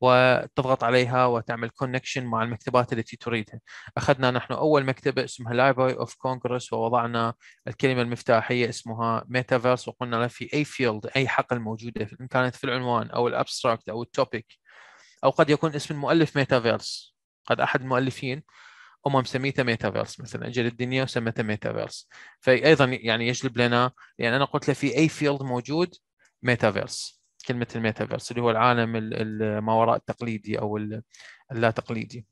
وتضغط عليها وتعمل كونكشن مع المكتبات التي تريدها اخذنا نحن اول مكتبه اسمها Library اوف Congress ووضعنا الكلمه المفتاحيه اسمها ميتافيرس وقلنا له في اي فيلد اي حقل موجوده ان كانت في العنوان او الابستراكت او التوبيك او قد يكون اسم المؤلف ميتافيرس قد احد المؤلفين هم أمم مسميته ميتافيرس مثلا اجل الدنيا وسمته ميتافيرس فايضا يعني يجلب لنا يعني انا قلت له في اي فيلد موجود ميتافيرس كلمه الميتافيرس اللي هو العالم ما وراء التقليدي او اللا تقليدي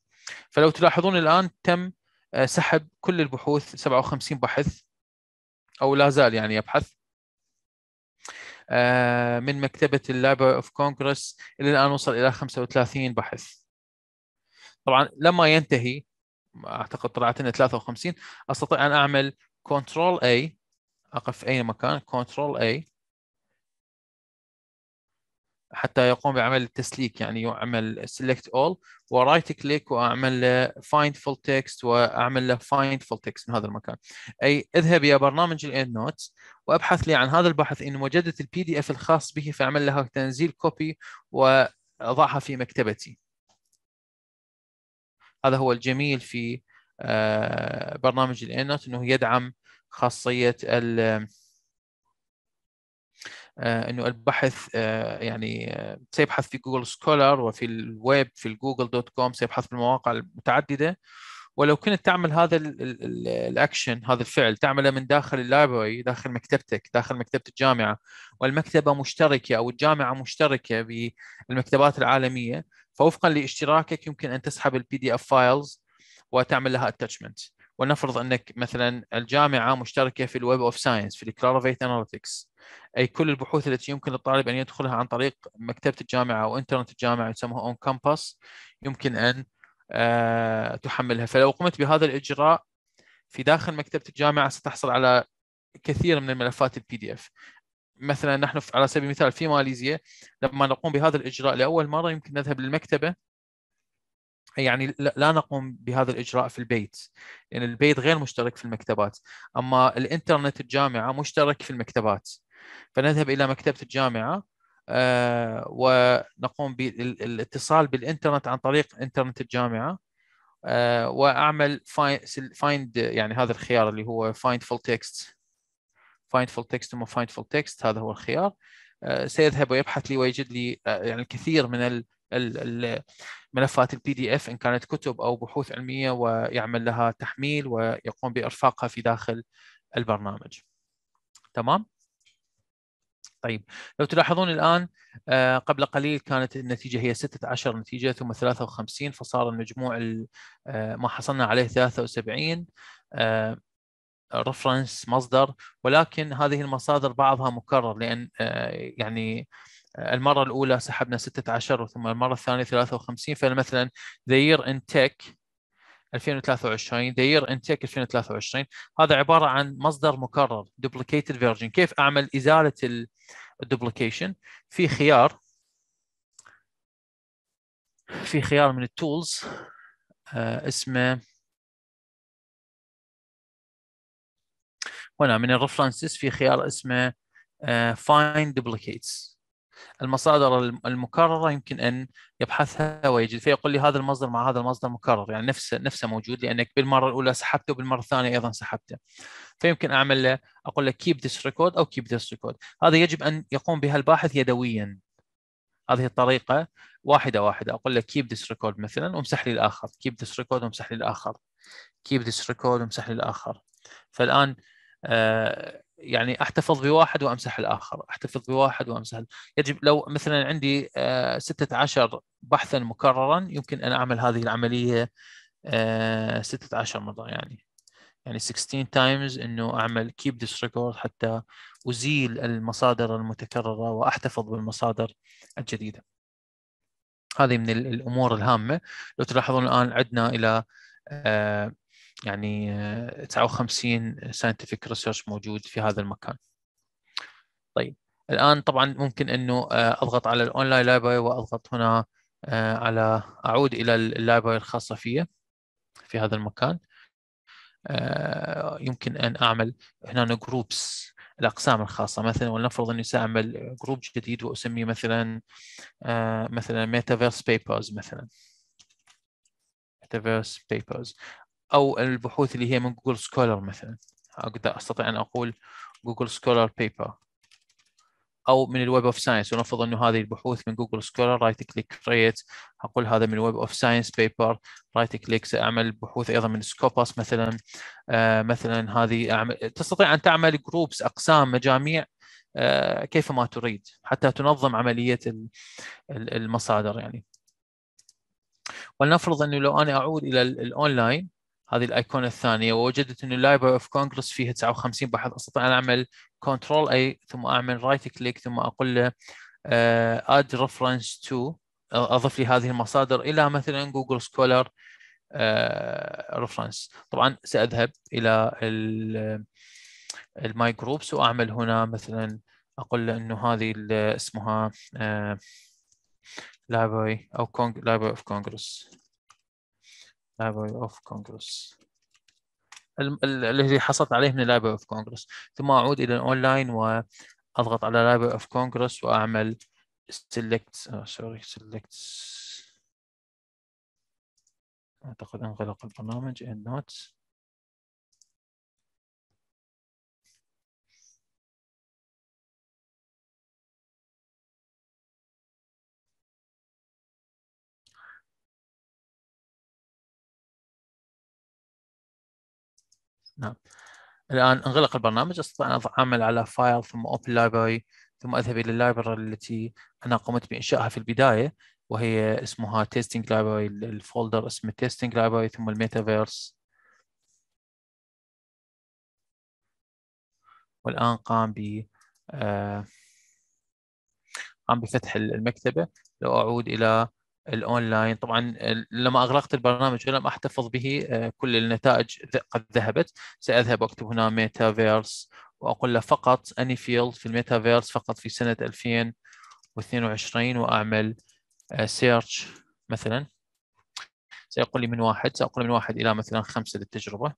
فلو تلاحظون الان تم آه، سحب كل البحوث 57 بحث او لا زال يعني يبحث آه، من مكتبه اللايبراري اوف كونغرس الى الان وصل الى 35 بحث طبعا لما ينتهي اعتقد طلعت لنا 53 استطيع ان اعمل كنترول اي اقف في اي مكان كنترول اي حتى يقوم بعمل التسليك يعني يعمل سيلكت اول ورايت كليك واعمل له فايند فول تكست واعمل له فايند فول تكست من هذا المكان اي اذهب الى برنامج الاند نوتس وابحث لي عن هذا البحث ان وجدت البي دي اف الخاص به فاعمل لها تنزيل كوبي واضعها في مكتبتي هذا هو الجميل في آه، برنامج الانوت انه يدعم خاصيه آه، انه البحث آه، يعني سيبحث في جوجل سكولر وفي الويب في الجوجل دوت كوم سيبحث في المواقع المتعدده ولو كنت تعمل هذا الاكشن هذا الفعل تعمله من داخل اللايبرري داخل مكتبتك داخل مكتبه الجامعه والمكتبه مشتركه او الجامعه مشتركه بالمكتبات العالميه فوفقا لاشتراكك يمكن ان تسحب البي دي اف فايلز وتعمل لها اتشمنت ونفرض انك مثلا الجامعه مشتركه في الويب اوف ساينس في الكلارفيت اناليتكس اي كل البحوث التي يمكن للطالب ان يدخلها عن طريق مكتبه الجامعه او انترنت الجامعه يسموها اون كامباس يمكن ان آه، تحملها فلو قمت بهذا الاجراء في داخل مكتبه الجامعه ستحصل على كثير من الملفات البي دي اف مثلا نحن على سبيل المثال في ماليزيا لما نقوم بهذا الاجراء لاول مره يمكن نذهب للمكتبه يعني لا نقوم بهذا الاجراء في البيت لان يعني البيت غير مشترك في المكتبات اما الانترنت الجامعه مشترك في المكتبات فنذهب الى مكتبه الجامعه آه، ونقوم بالاتصال بالانترنت عن طريق انترنت الجامعه آه، واعمل فايند يعني هذا الخيار اللي هو فايند فول تكست text تكست find full تكست هذا هو الخيار آه، سيذهب ويبحث لي ويجد لي آه، يعني الكثير من الملفات البي دي اف ان كانت كتب او بحوث علميه ويعمل لها تحميل ويقوم بارفاقها في داخل البرنامج تمام طيب لو تلاحظون الان آه، قبل قليل كانت النتيجه هي 16 نتيجه ثم 53 فصار المجموع ما حصلنا عليه 73 رفرنس مصدر ولكن هذه المصادر بعضها مكرر لان آه، يعني آه، المرة الأولى سحبنا 16 ثم المرة الثانية 53 فمثلا ذا يير ان تك 2023 ذا يير ان تك 2023 هذا عبارة عن مصدر مكرر دوبليكيتد فيرجن كيف أعمل إزالة الدوبليكيشن في خيار في خيار من التولز آه، اسمه هنا من الرفرنسز في خيار اسمه فايند آه، دوبليكيتس المصادر المكرره يمكن ان يبحثها ويجد فيقول لي هذا المصدر مع هذا المصدر مكرر يعني نفسه نفسه موجود لانك بالمره الاولى سحبته وبالمره الثانيه ايضا سحبته فيمكن اعمل له اقول له كيب ذس ريكورد او كيب ذس ريكورد هذا يجب ان يقوم بها الباحث يدويا هذه الطريقه واحده واحده اقول له كيب ذس ريكورد مثلا وامسح لي الاخر كيب ذس ريكورد وامسح لي الاخر كيب ذس ريكورد وامسح لي الاخر فالان آه، يعني احتفظ بواحد وامسح الاخر احتفظ بواحد وامسح يجب لو مثلا عندي 16 آه، بحثا مكررا يمكن ان اعمل هذه العمليه 16 آه، مره يعني يعني 16 تايمز انه اعمل كيب ذس ريكورد حتى ازيل المصادر المتكرره واحتفظ بالمصادر الجديده هذه من الامور الهامه لو تلاحظون الان عدنا الى يعني 59 ساينتفك ريسيرش موجود في هذا المكان طيب الان طبعا ممكن انه آه، اضغط على الاونلاين لايبراري واضغط هنا آه، على اعود الى اللايبراري الخاصه في في هذا المكان آه، يمكن ان اعمل هنا جروبس الاقسام الخاصه مثلا ولنفرض اني ساعمل جروب جديد واسميه مثلا مثلا ميتافيرس بيبرز مثلا ميتافيرس بيبرز او البحوث اللي هي من جوجل سكولر مثلا اقدر استطيع ان اقول جوجل سكولر بيبر او من الويب اوف ساينس ونفرض انه هذه البحوث من جوجل سكولر رايت كليك كريت اقول هذا من الويب اوف ساينس بيبر رايت كليك ساعمل بحوث ايضا من سكوباس مثلا آه مثلا هذه اعمل تستطيع ان تعمل جروبس اقسام مجاميع آه، كيف كيفما تريد حتى تنظم عمليه المصادر يعني ولنفرض انه لو انا اعود الى الاونلاين هذه الايقونه الثانيه ووجدت انه لايبر اوف كونغرس فيها 59 بحث استطيع ان اعمل كنترول اي ثم اعمل رايت كليك ثم اقول له اد ريفرنس تو اضف لي هذه المصادر الى مثلا جوجل سكولر ريفرنس طبعا ساذهب الى الماي جروبس واعمل هنا مثلا اقول له انه هذه اسمها لايبرري آه، او كونغ لايبرري اوف كونغرس Library of Congress الذي حصلت عليه من Library of Congress ثم أعود إلى الأونلاين وأضغط على Library of Congress وأعمل select oh, sorry select أعتقد انغلق البرنامج and Notes نعم الآن انغلق البرنامج أستطيع أن أعمل على فايل ثم Open Library ثم أذهب إلى اللايبرري التي أنا قمت بإنشائها في البداية وهي اسمها Testing Library الفولدر اسمه Testing Library ثم الميتافيرس والآن قام ب آه قام بفتح المكتبة لو أعود إلى الاونلاين طبعا لما اغلقت البرنامج ولم احتفظ به آه، كل النتائج قد ذهبت ساذهب واكتب هنا ميتافيرس واقول له فقط اني فيلد في الميتافيرس فقط في سنه 2022 واعمل سيرش آه، مثلا سيقول لي من واحد ساقول من واحد الى مثلا خمسه للتجربه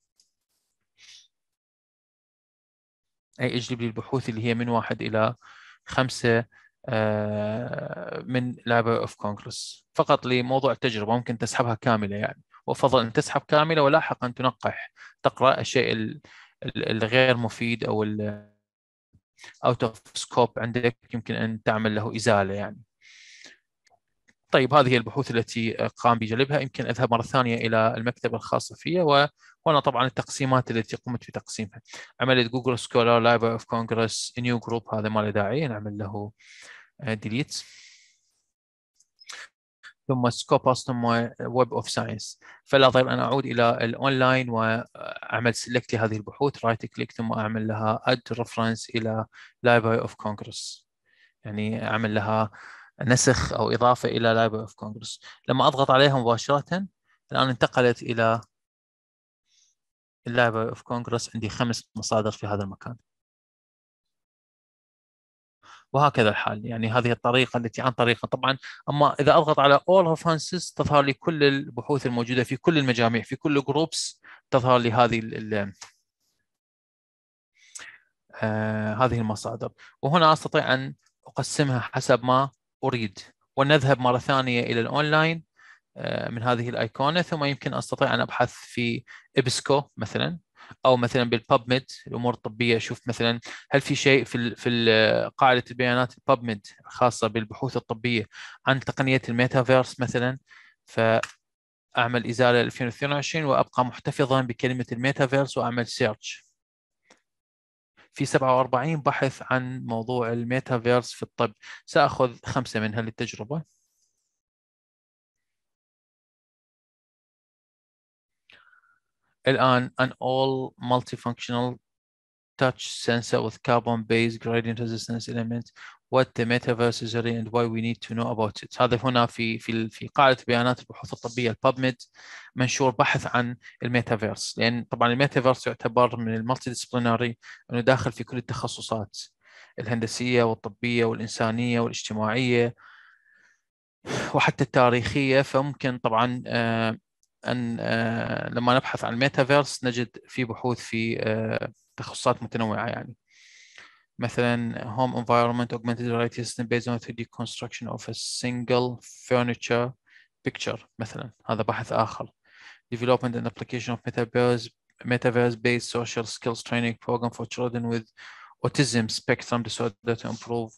اي اجلب لي البحوث اللي هي من واحد الى خمسه آه، من لابر اوف كونغرس فقط لموضوع التجربه ممكن تسحبها كامله يعني وافضل ان تسحب كامله ولاحقا تنقح تقرا الشيء الغير مفيد او اوت اوف سكوب عندك يمكن ان تعمل له ازاله يعني طيب هذه هي البحوث التي آه، قام بجلبها يمكن اذهب مره ثانيه الى المكتب الخاصه فيها وهنا طبعا التقسيمات التي قمت بتقسيمها عملت جوجل سكولار لايبر اوف كونغرس نيو جروب هذا ما له داعي نعمل له آه ديليت آه، ثم سكوب ثم ويب اوف ساينس فلا ضير ان اعود الى الاونلاين واعمل سيلكت لهذه البحوث رايت كليك ثم اعمل لها اد ريفرنس الى لايبراري اوف كونغرس يعني اعمل لها نسخ او اضافه الى لايبراري اوف كونغرس لما اضغط عليها مباشره الان انتقلت الى اللايبراري اوف كونغرس عندي خمس مصادر في هذا المكان وهكذا الحال يعني هذه الطريقة التي عن طريقها طبعا أما إذا أضغط على All References تظهر لي كل البحوث الموجودة في كل المجاميع في كل جروبس تظهر لي هذه ال آه هذه المصادر وهنا أستطيع أن أقسمها حسب ما أريد ونذهب مرة ثانية إلى الأونلاين آه، من هذه الايقونه ثم يمكن استطيع ان ابحث في ابسكو مثلا او مثلا بالباب ميد الامور الطبيه اشوف مثلا هل في شيء في في قاعده البيانات الباب ميد الخاصه بالبحوث الطبيه عن تقنيه الميتافيرس مثلا فاعمل ازاله 2022 وابقى محتفظا بكلمه الميتافيرس واعمل سيرش في 47 بحث عن موضوع الميتافيرس في الطب ساخذ خمسه منها للتجربه الآن an all multifunctional touch sensor with carbon-based gradient resistance element what the metaverse is really and why we need to know about it هذا هنا في في في قاعده بيانات البحوث الطبيه البابمد منشور بحث عن الميتافيرس لان طبعا الميتافيرس يعتبر من المالتي ديسبلينري انه داخل في كل التخصصات الهندسيه والطبيه والانسانيه والاجتماعيه وحتى التاريخيه فممكن طبعا آه، ان لما نبحث عن الميتافيرس نجد في بحوث في تخصصات متنوعه يعني مثلا home environment augmented reality system based on 3D construction of a single furniture picture مثلا هذا بحث آخر development and application of metaverse metaverse based social skills training program for children with autism spectrum disorder to improve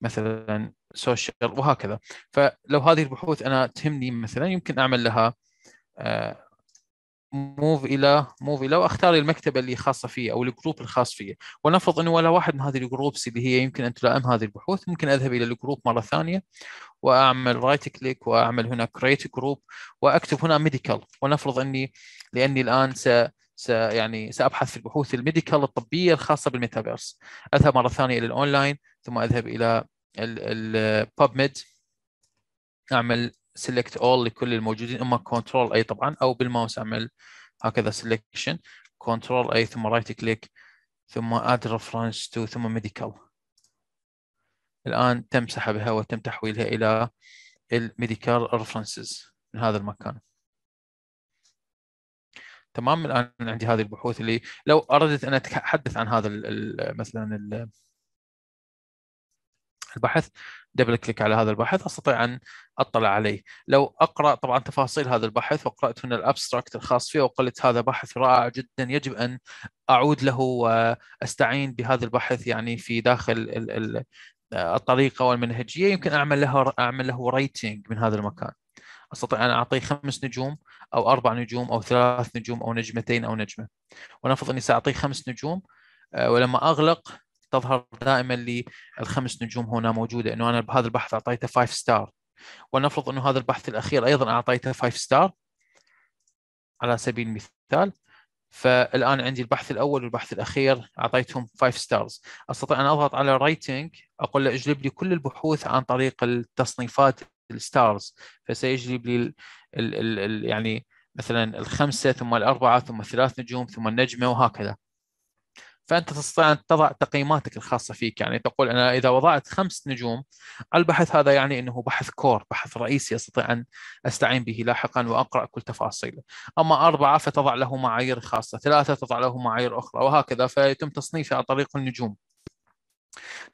مثلا social وهكذا فلو هذه البحوث أنا تهمني مثلا يمكن أعمل لها موف الى موف الى واختار المكتبه اللي خاصه فيه او الجروب الخاص فيه ولنفرض انه ولا واحد من هذه الجروبس اللي هي يمكن ان تلائم هذه البحوث ممكن اذهب الى الجروب مره ثانيه واعمل رايت كليك واعمل هنا كريت جروب واكتب هنا ميديكال ولنفرض اني لاني الان س س يعني سابحث في البحوث الميديكال الطبيه الخاصه بالميتافيرس اذهب مره ثانيه الى الاونلاين ثم اذهب الى البب ميد اعمل سيلكت اول لكل الموجودين اما كنترول اي طبعا او بالماوس اعمل هكذا سيلكشن كنترول اي ثم رايت كليك ثم اد ريفرنس تو ثم ميديكال الان تم سحبها وتم تحويلها الى الميديكال ريفرنسز من هذا المكان تمام الان عندي هذه البحوث اللي لو اردت ان اتحدث عن هذا مثلا البحث دبل كليك على هذا البحث استطيع ان اطلع عليه لو اقرا طبعا تفاصيل هذا البحث وقرات هنا الابستراكت الخاص فيه وقلت هذا بحث رائع جدا يجب ان اعود له واستعين بهذا البحث يعني في داخل الطريقه والمنهجيه يمكن اعمل له اعمل له ريتنج من هذا المكان استطيع ان اعطيه خمس نجوم او اربع نجوم او ثلاث نجوم او نجمتين او نجمه ونفرض اني ساعطيه خمس نجوم آه، ولما اغلق تظهر دائما للخمس نجوم هنا موجوده انه انا بهذا البحث اعطيته 5 ستار ولنفرض انه هذا البحث الاخير ايضا اعطيته 5 ستار على سبيل المثال فالان عندي البحث الاول والبحث الاخير اعطيتهم 5 ستارز استطيع ان اضغط على رايتنج اقول له اجلب لي كل البحوث عن طريق التصنيفات الستارز فسيجلب لي الـ الـ الـ يعني مثلا الخمسه ثم الاربعه ثم الثلاث نجوم ثم النجمه وهكذا فانت تستطيع ان تضع تقييماتك الخاصه فيك يعني تقول انا اذا وضعت خمس نجوم البحث هذا يعني انه بحث كور بحث رئيسي استطيع ان استعين به لاحقا واقرا كل تفاصيله اما اربعه فتضع له معايير خاصه ثلاثه تضع له معايير اخرى وهكذا فيتم تصنيفه عن طريق النجوم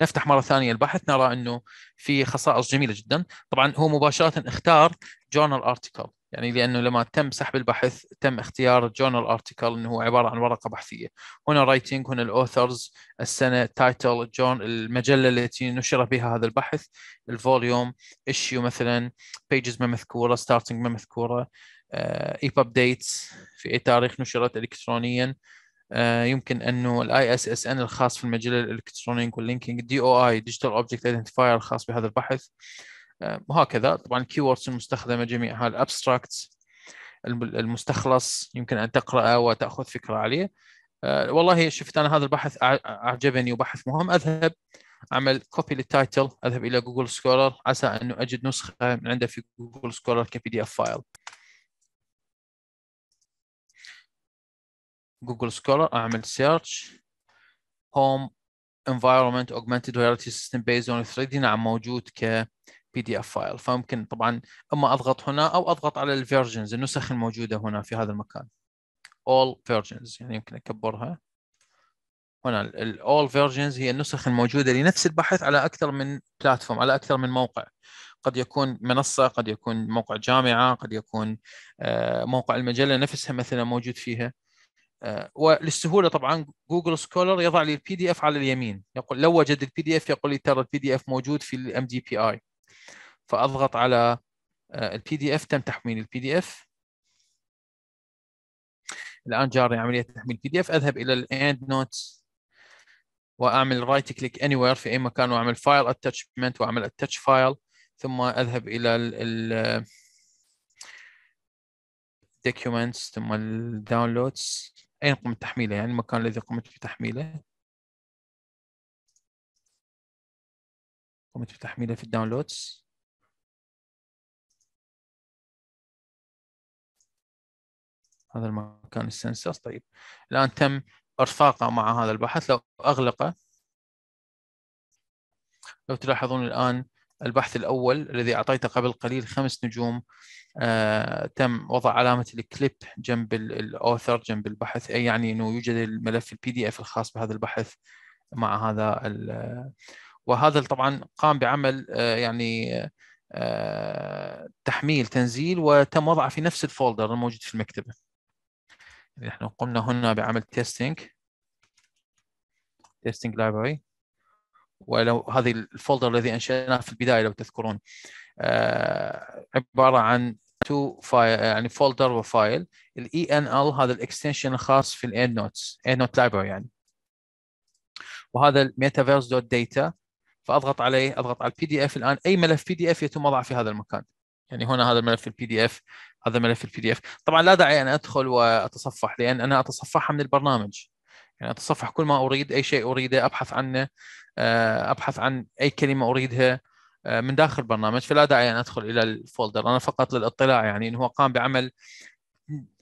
نفتح مره ثانيه البحث نرى انه في خصائص جميله جدا طبعا هو مباشره اختار جورنال ارتكل يعني لانه لما تم سحب البحث تم اختيار جورنال ارتكل انه هو عباره عن ورقه بحثيه هنا رايتنج هنا الاوثرز السنه تايتل جون المجله التي نشر بها هذا البحث الفوليوم ايشيو مثلا بيجز ما مذكوره ستارتنج ما مذكوره ايب آه، ابديتس في اي تاريخ نشرت الكترونيا آه، يمكن انه الاي اس اس ان الخاص في المجال الالكترونيك واللينكينج دي او اي ديجيتال اوبجكت ايدنتيفاير الخاص بهذا البحث آه، وهكذا طبعا الكيوردز المستخدمه جميعها الابستراكت المستخلص يمكن ان تقراه وتاخذ فكره عليه آه، والله شفت انا هذا البحث اعجبني وبحث مهم اذهب اعمل كوبي للتايتل اذهب الى جوجل سكولر عسى انه اجد نسخه من عنده في جوجل سكولر كبي دي اف فايل جوجل سكولر اعمل سيرش هوم انفايرمنت اوجمانتد reality سيستم بيز اون 3 دي نعم موجود ك بي دي اف فايل فممكن طبعا اما اضغط هنا او اضغط على الفيرجنز النسخ الموجوده هنا في هذا المكان all versions يعني يمكن اكبرها هنا الاول فيرجنز هي النسخ الموجوده لنفس البحث على اكثر من بلاتفورم على اكثر من موقع قد يكون منصه قد يكون موقع جامعه قد يكون آه، موقع المجله نفسها مثلا موجود فيها آه، وللسهوله طبعا جوجل سكولر يضع لي البي دي اف على اليمين يقول لو وجد البي دي اف يقول لي ترى البي دي اف موجود في الام دي بي اي فاضغط على البي دي اف تم تحميل البي دي اف الان جاري عمليه تحميل البي دي اف اذهب الى الاند نوت واعمل رايت كليك اني وير في اي مكان واعمل فايل اتاتشمنت واعمل اتاتش فايل ثم اذهب الى ال آه، documents ثم الداونلودز أين قمت تحميله يعني المكان الذي قمت بتحميله قمت بتحميله في الداونلودز هذا المكان السنسس طيب الآن تم إرفاقه مع هذا البحث لو أغلقه لو تلاحظون الآن البحث الأول الذي أعطيته قبل قليل خمس نجوم آه، تم وضع علامة الكليب جنب الأوثر جنب البحث أي يعني أنه يوجد الملف البي دي اف الخاص بهذا البحث مع هذا وهذا طبعا قام بعمل آه، يعني آه، تحميل تنزيل وتم وضعه في نفس الفولدر الموجود في المكتبة يعني نحن قمنا هنا بعمل تيستينج تيستينج لايبرري ولو هذه الفولدر الذي انشأناه في البداية لو تذكرون آه، عباره عن تو فايل آه، يعني فولدر وفايل الاي ان ال e هذا الاكستنشن الخاص في الاند نوتس اند نوت لايبرري يعني وهذا الميتافيرس دوت داتا فاضغط عليه اضغط على البي دي اف الان اي ملف بي دي اف يتم وضعه في هذا المكان يعني هنا هذا الملف البي دي اف هذا ملف البي دي اف طبعا لا داعي ان ادخل واتصفح لان انا اتصفحها من البرنامج يعني اتصفح كل ما اريد اي شيء اريده ابحث عنه آه، ابحث عن اي كلمه اريدها آه، من داخل البرنامج فلا داعي ان ادخل الى الفولدر انا فقط للاطلاع يعني انه هو قام بعمل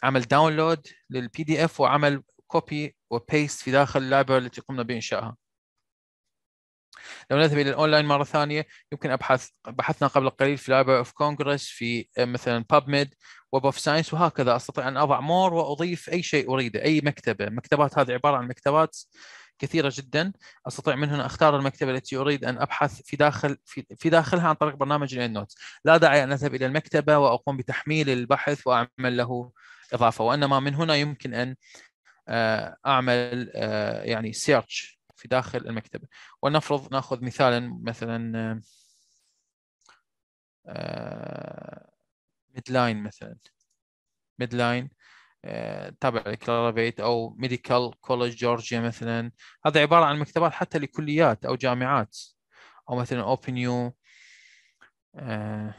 عمل داونلود للبي دي اف وعمل كوبي وبيست في داخل اللايبر التي قمنا بانشائها لو نذهب الى الاونلاين مره ثانيه يمكن ابحث بحثنا قبل قليل في لايبر اوف كونغرس في آه، مثلا باب ميد ويب اوف ساينس وهكذا استطيع ان اضع مور واضيف اي شيء اريده اي مكتبه مكتبات هذه عباره عن مكتبات كثيره جدا استطيع من هنا اختار المكتبه التي اريد ان ابحث في داخل في, في داخلها عن طريق برنامج الان نوت لا داعي ان اذهب الى المكتبه واقوم بتحميل البحث واعمل له اضافه وانما من هنا يمكن ان آه، اعمل آه، يعني سيرش في داخل المكتبه ولنفرض ناخذ مثالا مثلا ميدلاين آه، مثلا ميدلاين آه، تابع لكلارافيت او ميديكال كولج جورجيا مثلا هذا عباره عن مكتبات حتى لكليات او جامعات او مثلا اوبن آه،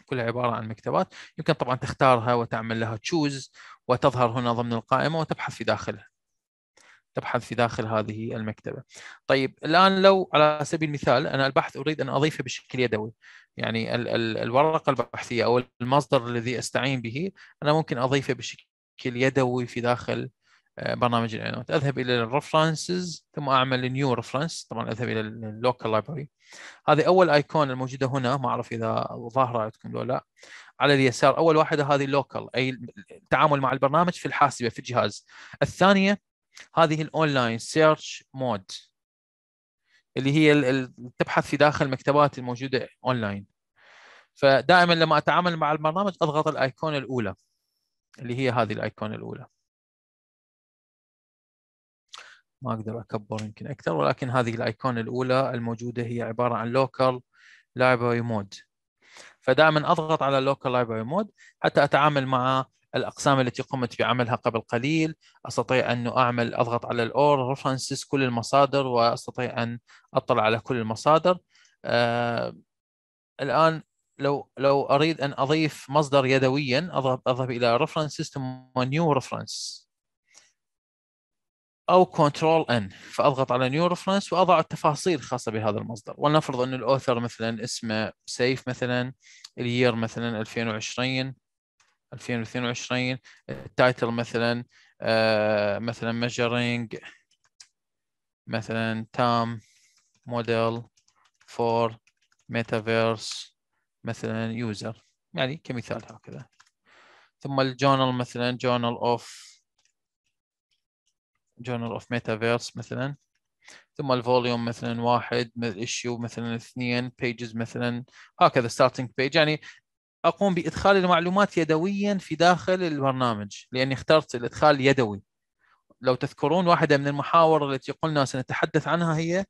يو كلها عباره عن مكتبات يمكن طبعا تختارها وتعمل لها تشوز وتظهر هنا ضمن القائمه وتبحث في داخلها تبحث في داخل هذه المكتبه. طيب الان لو على سبيل المثال انا البحث اريد ان اضيفه بشكل يدوي يعني ال ال الورقه البحثيه او المصدر الذي استعين به انا ممكن اضيفه بشكل يدوي في داخل آه، برنامج العنوانات اذهب الى الرفرنسز ثم اعمل نيو ريفرنس طبعا اذهب الى اللوكال لايبرري هذه اول أيكون الموجوده هنا ما اعرف اذا ظاهره عندكم لو لا على اليسار اول واحده هذه اللوكال اي التعامل مع البرنامج في الحاسبه في الجهاز الثانيه هذه الاونلاين سيرش مود اللي هي تبحث في داخل المكتبات الموجوده اونلاين فدائما لما اتعامل مع البرنامج اضغط الايقونه الاولى اللي هي هذه الايقونه الاولى ما اقدر اكبر يمكن اكثر ولكن هذه الايقونه الاولى الموجوده هي عباره عن لوكال لايبراري مود فدائما اضغط على لوكال لايبراري مود حتى اتعامل مع الاقسام التي قمت بعملها قبل قليل استطيع ان اعمل اضغط على الاور ريفرنسز كل المصادر واستطيع ان اطلع على كل المصادر آه الان لو لو اريد ان اضيف مصدر يدويا اضغط اذهب الى ريفرنسز ثم نيو ريفرنس او كنترول ان فاضغط على نيو ريفرنس واضع التفاصيل الخاصه بهذا المصدر ولنفرض ان الاوثر مثلا اسمه سيف مثلا اليير مثلا 2020 2022 التايتل مثلا آه، مثلا ميجرينج مثلا تام موديل فور ميتافيرس مثلا يوزر يعني كمثال هكذا ثم الجورنال مثلا جورنال اوف جورنال اوف ميتافيرس مثلا ثم الفوليوم مثلا واحد ايشيو مثلا اثنين بيجز مثلا هكذا ستارتنج بيج يعني اقوم بادخال المعلومات يدويا في داخل البرنامج لاني اخترت الادخال اليدوي لو تذكرون واحده من المحاور التي قلنا سنتحدث عنها هي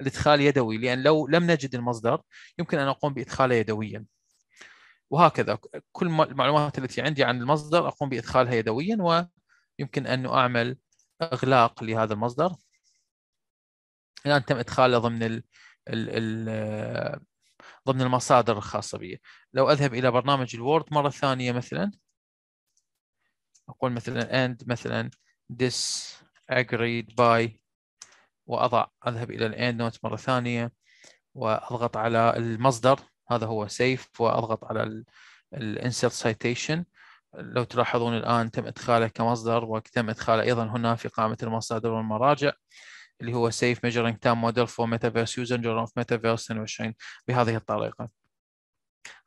الادخال اليدوي لان لو لم نجد المصدر يمكن ان اقوم بادخاله يدويا وهكذا كل المعلومات التي عندي عن المصدر اقوم بادخالها يدويا ويمكن ان اعمل اغلاق لهذا المصدر الان تم ادخاله ضمن ال ال ال ضمن المصادر الخاصة بي لو أذهب إلى برنامج الوورد مرة ثانية مثلا أقول مثلا and مثلا disagreed by وأضع أذهب إلى الأند نوت مرة ثانية وأضغط على المصدر هذا هو سيف وأضغط على الانسرت سايتيشن لو تلاحظون الآن تم إدخاله كمصدر وتم إدخاله أيضا هنا في قائمة المصادر والمراجع اللي هو سيف ميجرنج تايم موديل فور ميتافيرس يوزر اوف ميتافيرس 22 بهذه الطريقه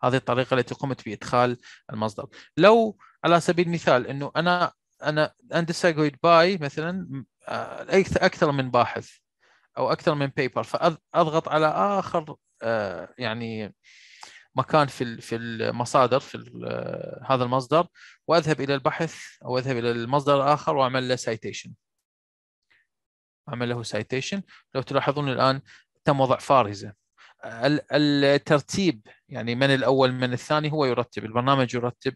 هذه الطريقه التي قمت بادخال المصدر لو على سبيل المثال انه انا انا اندساجويد باي مثلا آه، اكثر من باحث او اكثر من بيبر فاضغط على اخر آه، يعني مكان في في المصادر في آه، هذا المصدر واذهب الى البحث او اذهب الى المصدر الاخر واعمل له سايتيشن عمل له سايتيشن لو تلاحظون الان تم وضع فارزه الترتيب يعني من الاول من الثاني هو يرتب البرنامج يرتب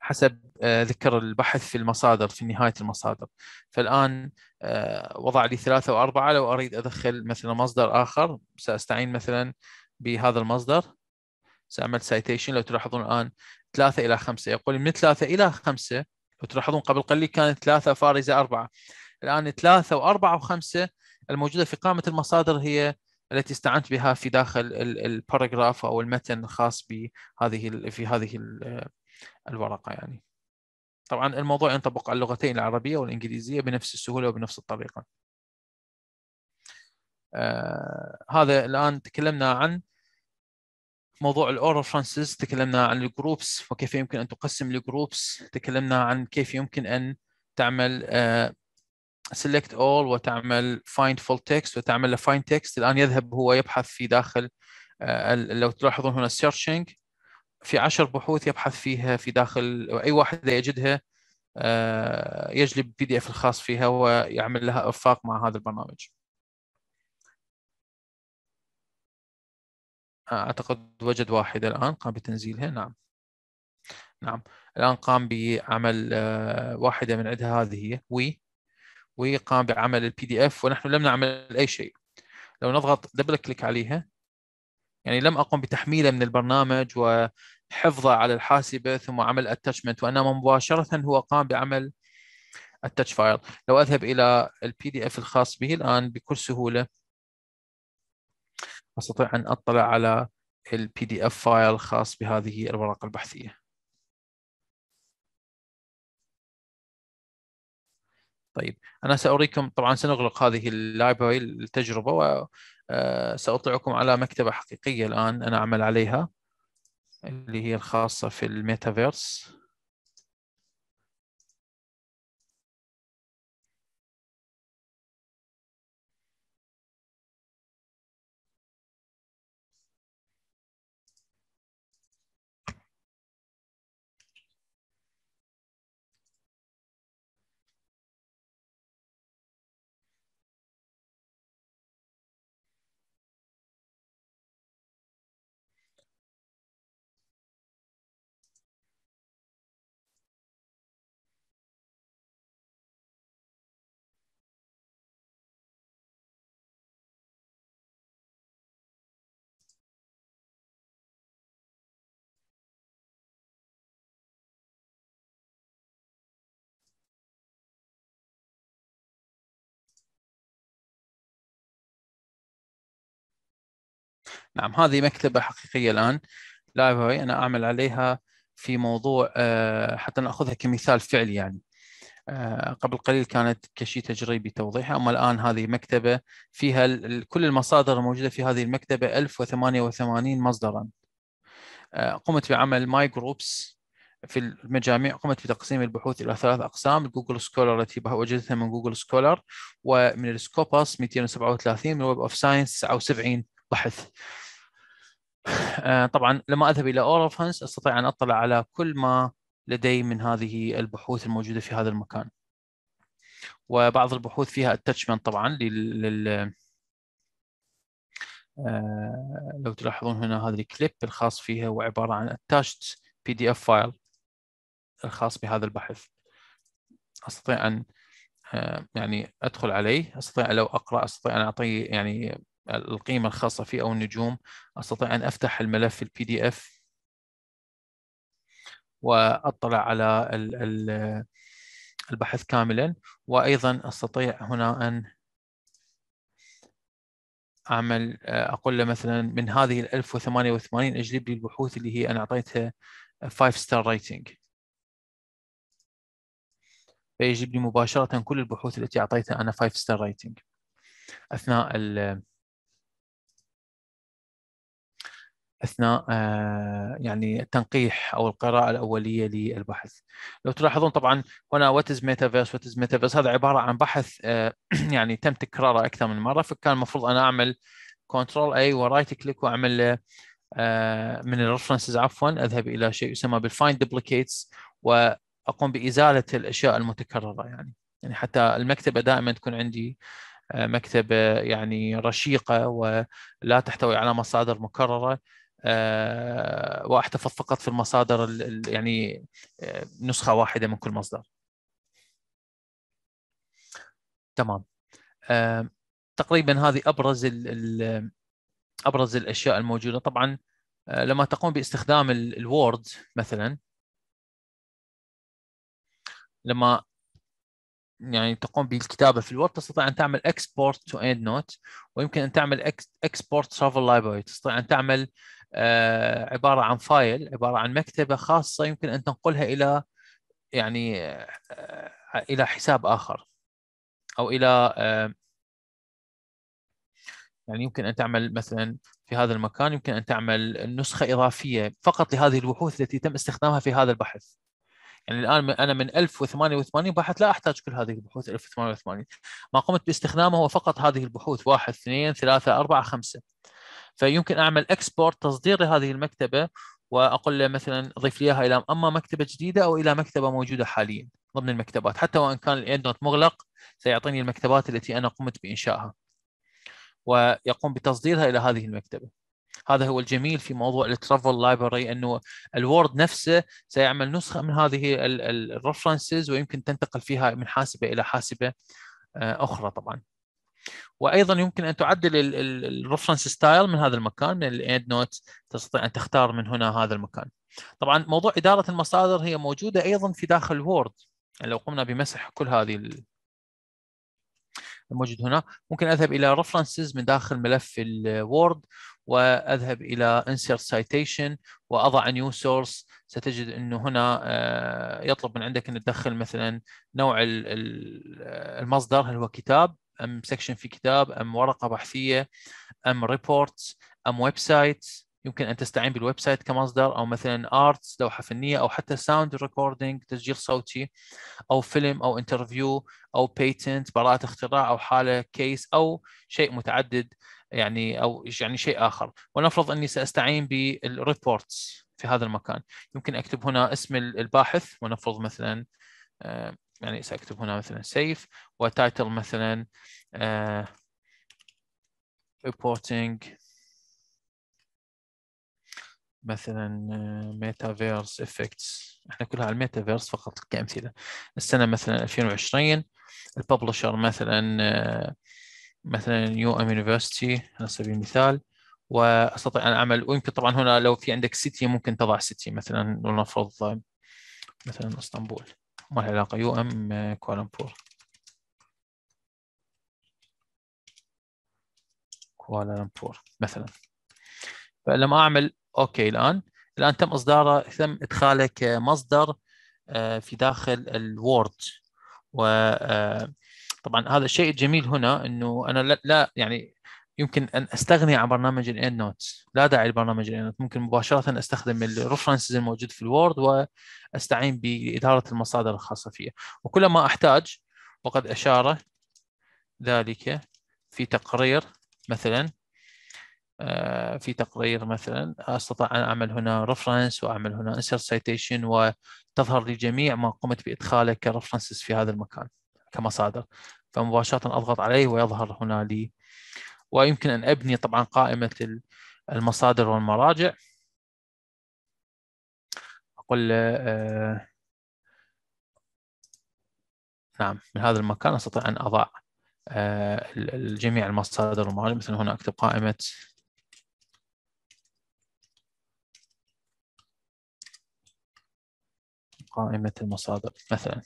حسب آه، ذكر البحث في المصادر في نهايه المصادر فالان آه، وضع لي ثلاثه واربعه لو اريد ادخل مثلا مصدر اخر ساستعين مثلا بهذا المصدر ساعمل سايتيشن لو تلاحظون الان ثلاثه الى خمسه يقول من ثلاثه الى خمسه لو تلاحظون قبل قليل كانت ثلاثه فارزه اربعه الان ثلاثه واربعه وخمسه الموجوده في قائمه المصادر هي التي استعنت بها في داخل الباراجراف او المتن الخاص بهذه في هذه الورقه يعني. طبعا الموضوع ينطبق على اللغتين العربيه والانجليزيه بنفس السهوله وبنفس الطريقه. آه هذا الان تكلمنا عن موضوع الاورال فرانسيس تكلمنا عن الجروبس وكيف يمكن ان تقسم الجروبس تكلمنا عن كيف يمكن ان تعمل آه select all وتعمل find full text وتعمل له find text الان يذهب هو يبحث في داخل آه، لو تلاحظون هنا searching في عشر بحوث يبحث فيها في داخل اي واحده يجدها آه، يجلب PDF دي اف الخاص فيها ويعمل لها ارفاق مع هذا البرنامج. آه، اعتقد وجد واحده الان قام بتنزيلها نعم. نعم الان قام بعمل واحده من عندها هذه هي وي وقام بعمل البي دي اف ونحن لم نعمل اي شيء لو نضغط دبل كليك عليها يعني لم اقم بتحميله من البرنامج وحفظه على الحاسبه ثم عمل اتشمنت وانما مباشره هو قام بعمل التتش فايل لو اذهب الى البي دي اف الخاص به الان بكل سهوله استطيع ان اطلع على البي دي اف فايل الخاص بهذه الورقه البحثيه طيب انا ساريكم طبعا سنغلق هذه اللايبراري التجربه وساطلعكم آه، على مكتبه حقيقيه الان انا اعمل عليها اللي هي الخاصه في الميتافيرس نعم هذه مكتبة حقيقية الآن لايبراري أنا أعمل عليها في موضوع آه، حتى نأخذها كمثال فعلي يعني آه، قبل قليل كانت كشيء تجريبي توضيحها أما الآن هذه مكتبة فيها كل المصادر الموجودة في هذه المكتبة 1088 مصدرا آه، قمت بعمل ماي جروبس في المجاميع قمت بتقسيم البحوث الى ثلاث اقسام جوجل سكولر التي وجدتها من جوجل سكولر ومن السكوباس 237 من ويب اوف ساينس 79 بحث [laughs] آه، طبعا لما اذهب الى اورفنس استطيع ان اطلع على كل ما لدي من هذه البحوث الموجوده في هذا المكان وبعض البحوث فيها اتشمنت طبعا لل آه، لو تلاحظون هنا هذا الكليب الخاص فيها هو عباره عن بي دي اف فايل الخاص بهذا البحث استطيع ان آه، يعني ادخل عليه استطيع لو اقرا استطيع ان اعطيه يعني القيمة الخاصة فيه أو النجوم أستطيع أن أفتح الملف البي دي إف وأطلع على البحث كاملا وأيضا أستطيع هنا أن أعمل أقول له مثلا من هذه ال 1088 أجلب لي البحوث اللي هي أنا أعطيتها 5 ستار rating فيجيب لي مباشرة كل البحوث التي أعطيتها أنا 5 ستار rating أثناء اثناء آه، يعني التنقيح او القراءه الاوليه للبحث. لو تلاحظون طبعا هنا وات از ميتافيرس وات از ميتافيرس هذا عباره عن بحث آه، [clears throat] يعني تم تكراره اكثر من مره فكان المفروض انا اعمل كنترول اي ورايت كليك واعمل آه، من الريفرنسز عفوا اذهب الى شيء يسمى بالفايند دوبليكيتس واقوم بازاله الاشياء المتكرره يعني يعني حتى المكتبه دائما تكون عندي مكتبه يعني رشيقه ولا تحتوي على مصادر مكرره آه، واحتفظ فقط في المصادر يعني آه، نسخه واحده من كل مصدر تمام آه، تقريبا هذه ابرز الـ ابرز الاشياء الموجوده طبعا لما تقوم باستخدام الوورد مثلا لما يعني تقوم بالكتابه في الوورد تستطيع ان تعمل اكسبورت تو اند نوت ويمكن ان تعمل اكسبورت سيرفر لايبرري تستطيع ان تعمل آه، عباره عن فايل عباره عن مكتبه خاصه يمكن ان تنقلها الى يعني آه، الى حساب اخر او الى آه، يعني يمكن ان تعمل مثلا في هذا المكان يمكن ان تعمل نسخه اضافيه فقط لهذه البحوث التي تم استخدامها في هذا البحث. يعني الان انا من 1088 بحث لا احتاج كل هذه البحوث 1088 ما قمت باستخدامه هو فقط هذه البحوث 1 2 3 4 5 فيمكن اعمل اكسبورت تصدير لهذه المكتبه واقول له مثلا ضيف لي اياها الى اما مكتبه جديده او الى مكتبه موجوده حاليا ضمن المكتبات حتى وان كان الاند نوت مغلق سيعطيني المكتبات التي انا قمت بانشائها ويقوم بتصديرها الى هذه المكتبه هذا هو الجميل في موضوع الترافل لايبرري انه الوورد نفسه سيعمل نسخه من هذه الريفرنسز ويمكن تنتقل فيها من حاسبه الى حاسبه آه، اخرى طبعا وايضا يمكن ان تعدل الرفرنس ستايل من هذا المكان من الاند نوت تستطيع ان تختار من هنا هذا المكان طبعا موضوع اداره المصادر هي موجوده ايضا في داخل وورد يعني لو قمنا بمسح كل هذه الموجود هنا ممكن اذهب الى references من داخل ملف الوورد واذهب الى insert citation واضع new source ستجد انه هنا آه، يطلب من عندك ان تدخل مثلا نوع آه، المصدر هل هو كتاب ام سكشن في كتاب ام ورقه بحثيه ام ريبورت ام ويب سايت يمكن ان تستعين بالويب سايت كمصدر او مثلا ارتس لوحه فنيه او حتى ساوند ريكوردينج تسجيل صوتي او فيلم او انترفيو او بيتنت براءه اختراع او حاله كيس او شيء متعدد يعني او يعني شيء اخر ونفرض اني ساستعين بالريبورتس في هذا المكان يمكن اكتب هنا اسم الباحث ونفرض مثلا آه، يعني سأكتب هنا مثلا سيف وتايتل مثلا ريبورتنج آه، مثلا ميتافيرس آه، افكتس احنا كلها على الميتافيرس فقط كامثله السنه مثلا 2020 الببلشر مثلا آه، مثلا يو ام يونيفرستي على سبيل المثال واستطيع ان اعمل ويمكن طبعا هنا لو في عندك سيتي ممكن تضع سيتي مثلا لنفرض مثلا اسطنبول ما العلاقة يو أم كوالالمبور كوالالمبور مثلا فلما أعمل أوكي الآن الآن تم إصداره تم إدخاله كمصدر آه، في داخل الوورد و آه، طبعا هذا الشيء الجميل هنا انه انا لا يعني يمكن ان استغني عن برنامج الاند نوت لا داعي لبرنامج الاند نوت ممكن مباشره استخدم الريفرنسز الموجود في الوورد واستعين باداره المصادر الخاصه فيه وكلما احتاج وقد اشار ذلك في تقرير مثلا آه، في تقرير مثلا استطيع ان اعمل هنا ريفرنس واعمل هنا انسر سيتيشن وتظهر لي جميع ما قمت بادخاله كريفرنسز في هذا المكان كمصادر فمباشره اضغط عليه ويظهر هنا لي ويمكن أن أبني طبعا قائمة المصادر والمراجع أقول آه، آه، نعم من هذا المكان أستطيع أن أضع آه، جميع المصادر والمراجع مثلا هنا أكتب قائمة قائمة المصادر مثلا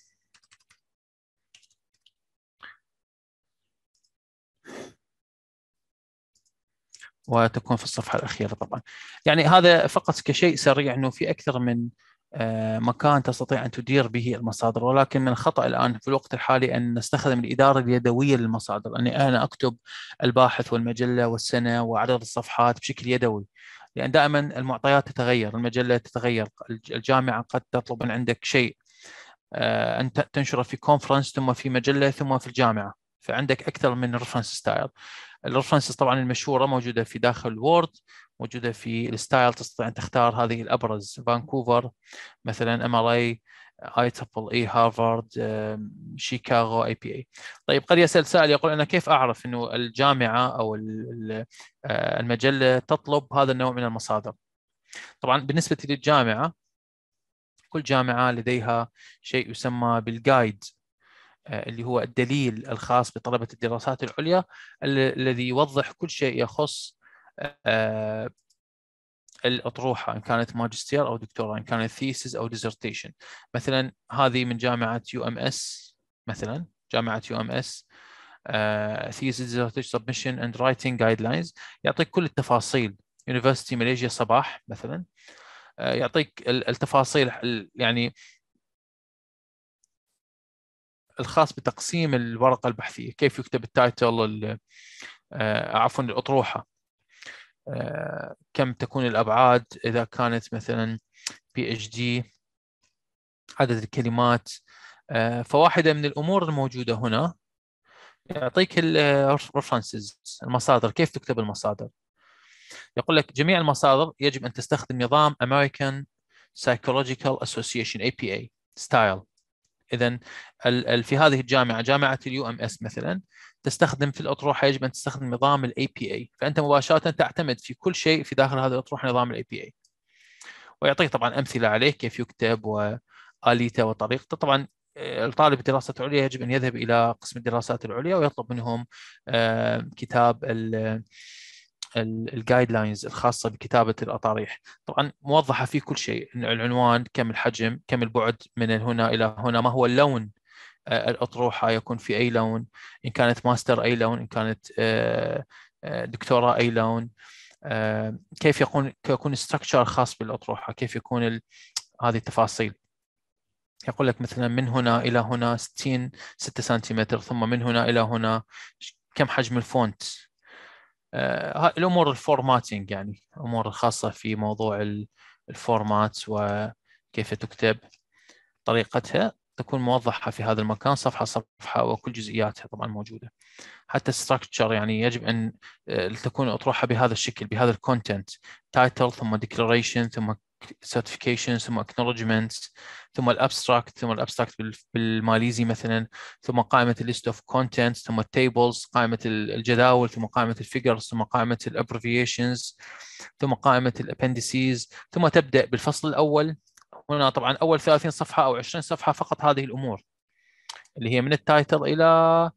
وتكون في الصفحه الاخيره طبعا. يعني هذا فقط كشيء سريع انه في اكثر من آه، مكان تستطيع ان تدير به المصادر ولكن من الخطا الان في الوقت الحالي ان نستخدم الاداره اليدويه للمصادر اني انا اكتب الباحث والمجله والسنه وعدد الصفحات بشكل يدوي لان دائما المعطيات تتغير المجله تتغير الجامعه قد تطلب من عندك شيء آه، انت تنشره في كونفرنس ثم في مجله ثم في الجامعه فعندك اكثر من ريفرنس ستايل الريفرنسز طبعا المشهوره موجوده في داخل الوورد موجوده في الستايل تستطيع ان تختار هذه الابرز فانكوفر مثلا ام ار اي اي تبل اي هارفارد شيكاغو اي بي اي طيب قد يسال سائل يقول انا كيف اعرف انه الجامعه او آه، المجله تطلب هذا النوع من المصادر طبعا بالنسبه للجامعه كل جامعه لديها شيء يسمى بالجايد آه، اللي هو الدليل الخاص بطلبة الدراسات العليا الذي يوضح كل شيء يخص آه، الأطروحة إن كانت ماجستير أو دكتوراه إن كانت ثيسز أو ديزرتيشن مثلا هذه من جامعة يو أم إس مثلا جامعة يو أم إس ثيسز ديزرتيشن سبمشن أند رايتنج جايد لاينز يعطيك كل التفاصيل يونيفرستي ماليزيا صباح مثلا آه، يعطيك التفاصيل يعني الخاص بتقسيم الورقه البحثيه كيف يكتب التايتل آه، عفوا الاطروحه آه، كم تكون الابعاد اذا كانت مثلا بي اتش دي عدد الكلمات آه، فواحده من الامور الموجوده هنا يعطيك الريفرنسز المصادر كيف تكتب المصادر يقول لك جميع المصادر يجب ان تستخدم نظام American Psychological Association APA ستايل اذا في هذه الجامعه جامعه اليو ام اس مثلا تستخدم في الاطروحه يجب ان تستخدم نظام الاي بي اي فانت مباشره تعتمد في كل شيء في داخل هذه الاطروحه نظام الاي بي اي ويعطيك طبعا امثله عليه كيف يكتب واليته وطريقته طبعا آه، الطالب الدراسات العليا يجب ان يذهب الى قسم الدراسات العليا ويطلب منهم آه، كتاب الجايد لاينز الخاصه بكتابه الاطاريح طبعا موضحه في كل شيء العنوان كم الحجم كم البعد من هنا الى هنا ما هو اللون آه، الاطروحه يكون في اي لون ان كانت ماستر اي لون ان كانت آه، آه، دكتوراه اي لون كيف يكون يكون ستراكشر خاص بالاطروحه كيف يكون هذه التفاصيل يقول لك مثلا من هنا الى هنا 60 6 سنتيمتر ثم من هنا الى هنا كم حجم الفونت آه، الامور الفورماتنج يعني امور خاصه في موضوع الفورمات وكيف تكتب طريقتها تكون موضحه في هذا المكان صفحه صفحه وكل جزئياتها طبعا موجوده حتى الستركتشر يعني يجب ان آه، تكون اطروحه بهذا الشكل بهذا الكونتنت تايتل ثم ديكلاريشن ثم certification ثم acknowledgements ثم الابستراكت ثم الابستراكت بالماليزي مثلا ثم قائمه الليست اوف كونتنت ثم التيبلز قائمه الجداول ثم قائمه الفيجرز ثم قائمه الابريفيشنز ثم قائمه الابندسيز ثم تبدا بالفصل الاول هنا طبعا اول 30 صفحه او 20 صفحه فقط هذه الامور اللي هي من التايتل الى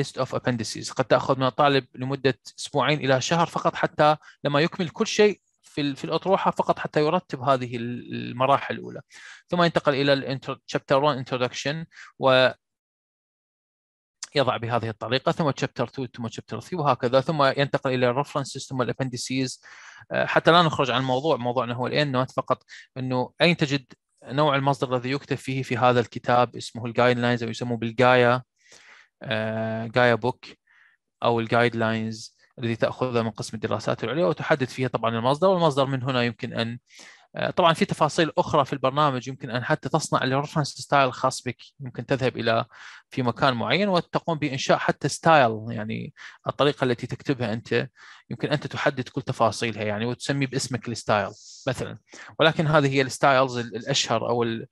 list of appendices قد تاخذ من الطالب لمده اسبوعين الى شهر فقط حتى لما يكمل كل شيء في في الاطروحه فقط حتى يرتب هذه المراحل الاولى ثم ينتقل الى الشابتر 1 انتدكشن و يضع بهذه الطريقه ثم تشابتر 2 ثم تشابتر 3 وهكذا ثم ينتقل الى الرفرنسز ثم الابندسيز آه، حتى لا نخرج عن الموضوع موضوعنا هو الان نوت فقط انه اين تجد نوع المصدر الذي يكتب فيه في هذا الكتاب اسمه الجايد لاينز او يسموه بالجايا جايا بوك او الجايد لاينز الذي تاخذه من قسم الدراسات العليا وتحدد فيها طبعا المصدر والمصدر من هنا يمكن ان آه، طبعا في تفاصيل اخرى في البرنامج يمكن ان حتى تصنع الريفرنس ستايل الخاص بك يمكن تذهب الى في مكان معين وتقوم بانشاء حتى ستايل يعني الطريقه التي تكتبها انت يمكن انت تحدد كل تفاصيلها يعني وتسمي باسمك الستايل مثلا ولكن هذه هي الستايلز الاشهر او ال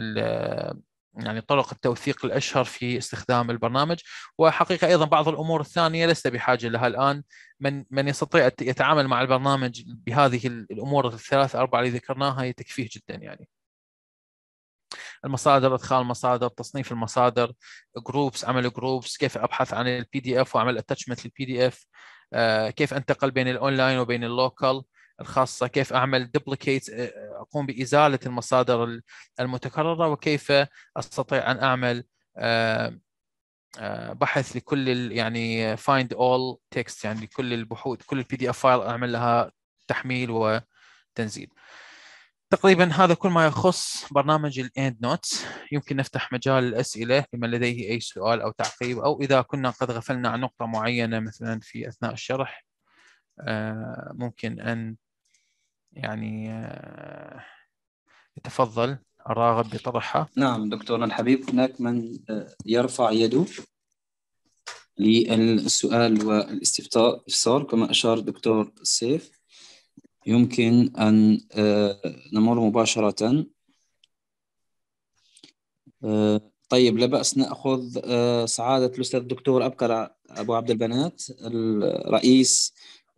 ال يعني طرق التوثيق الاشهر في استخدام البرنامج وحقيقه ايضا بعض الامور الثانيه لست بحاجه لها الان من من يستطيع يتعامل مع البرنامج بهذه الامور الثلاث اربعه اللي ذكرناها تكفيه جدا يعني. المصادر ادخال المصادر تصنيف المصادر جروبس عمل جروبس كيف ابحث عن البي دي اف واعمل اتشمنت للبي دي اف كيف انتقل بين الاونلاين وبين اللوكال الخاصه كيف اعمل دوبليكيت آه، آه، اقوم بازاله المصادر المتكرره وكيف استطيع ان اعمل آه، بحث لكل يعني فايند اول تكست يعني لكل البحوث كل البي دي اف فايل اعمل لها تحميل وتنزيل تقريبا هذا كل ما يخص برنامج الاند نوتس يمكن نفتح مجال الاسئله لمن لديه اي سؤال او تعقيب او اذا كنا قد غفلنا عن نقطه معينه مثلا في اثناء الشرح ممكن ان يعني آه، يتفضل الراغب بطرحها نعم دكتورنا الحبيب هناك من آه، يرفع يده للسؤال افصال كما أشار دكتور سيف يمكن أن آه، نمر مباشرة طيب لا بأس نأخذ سعادة الأستاذ الدكتور أبكر أبو عبد البنات الرئيس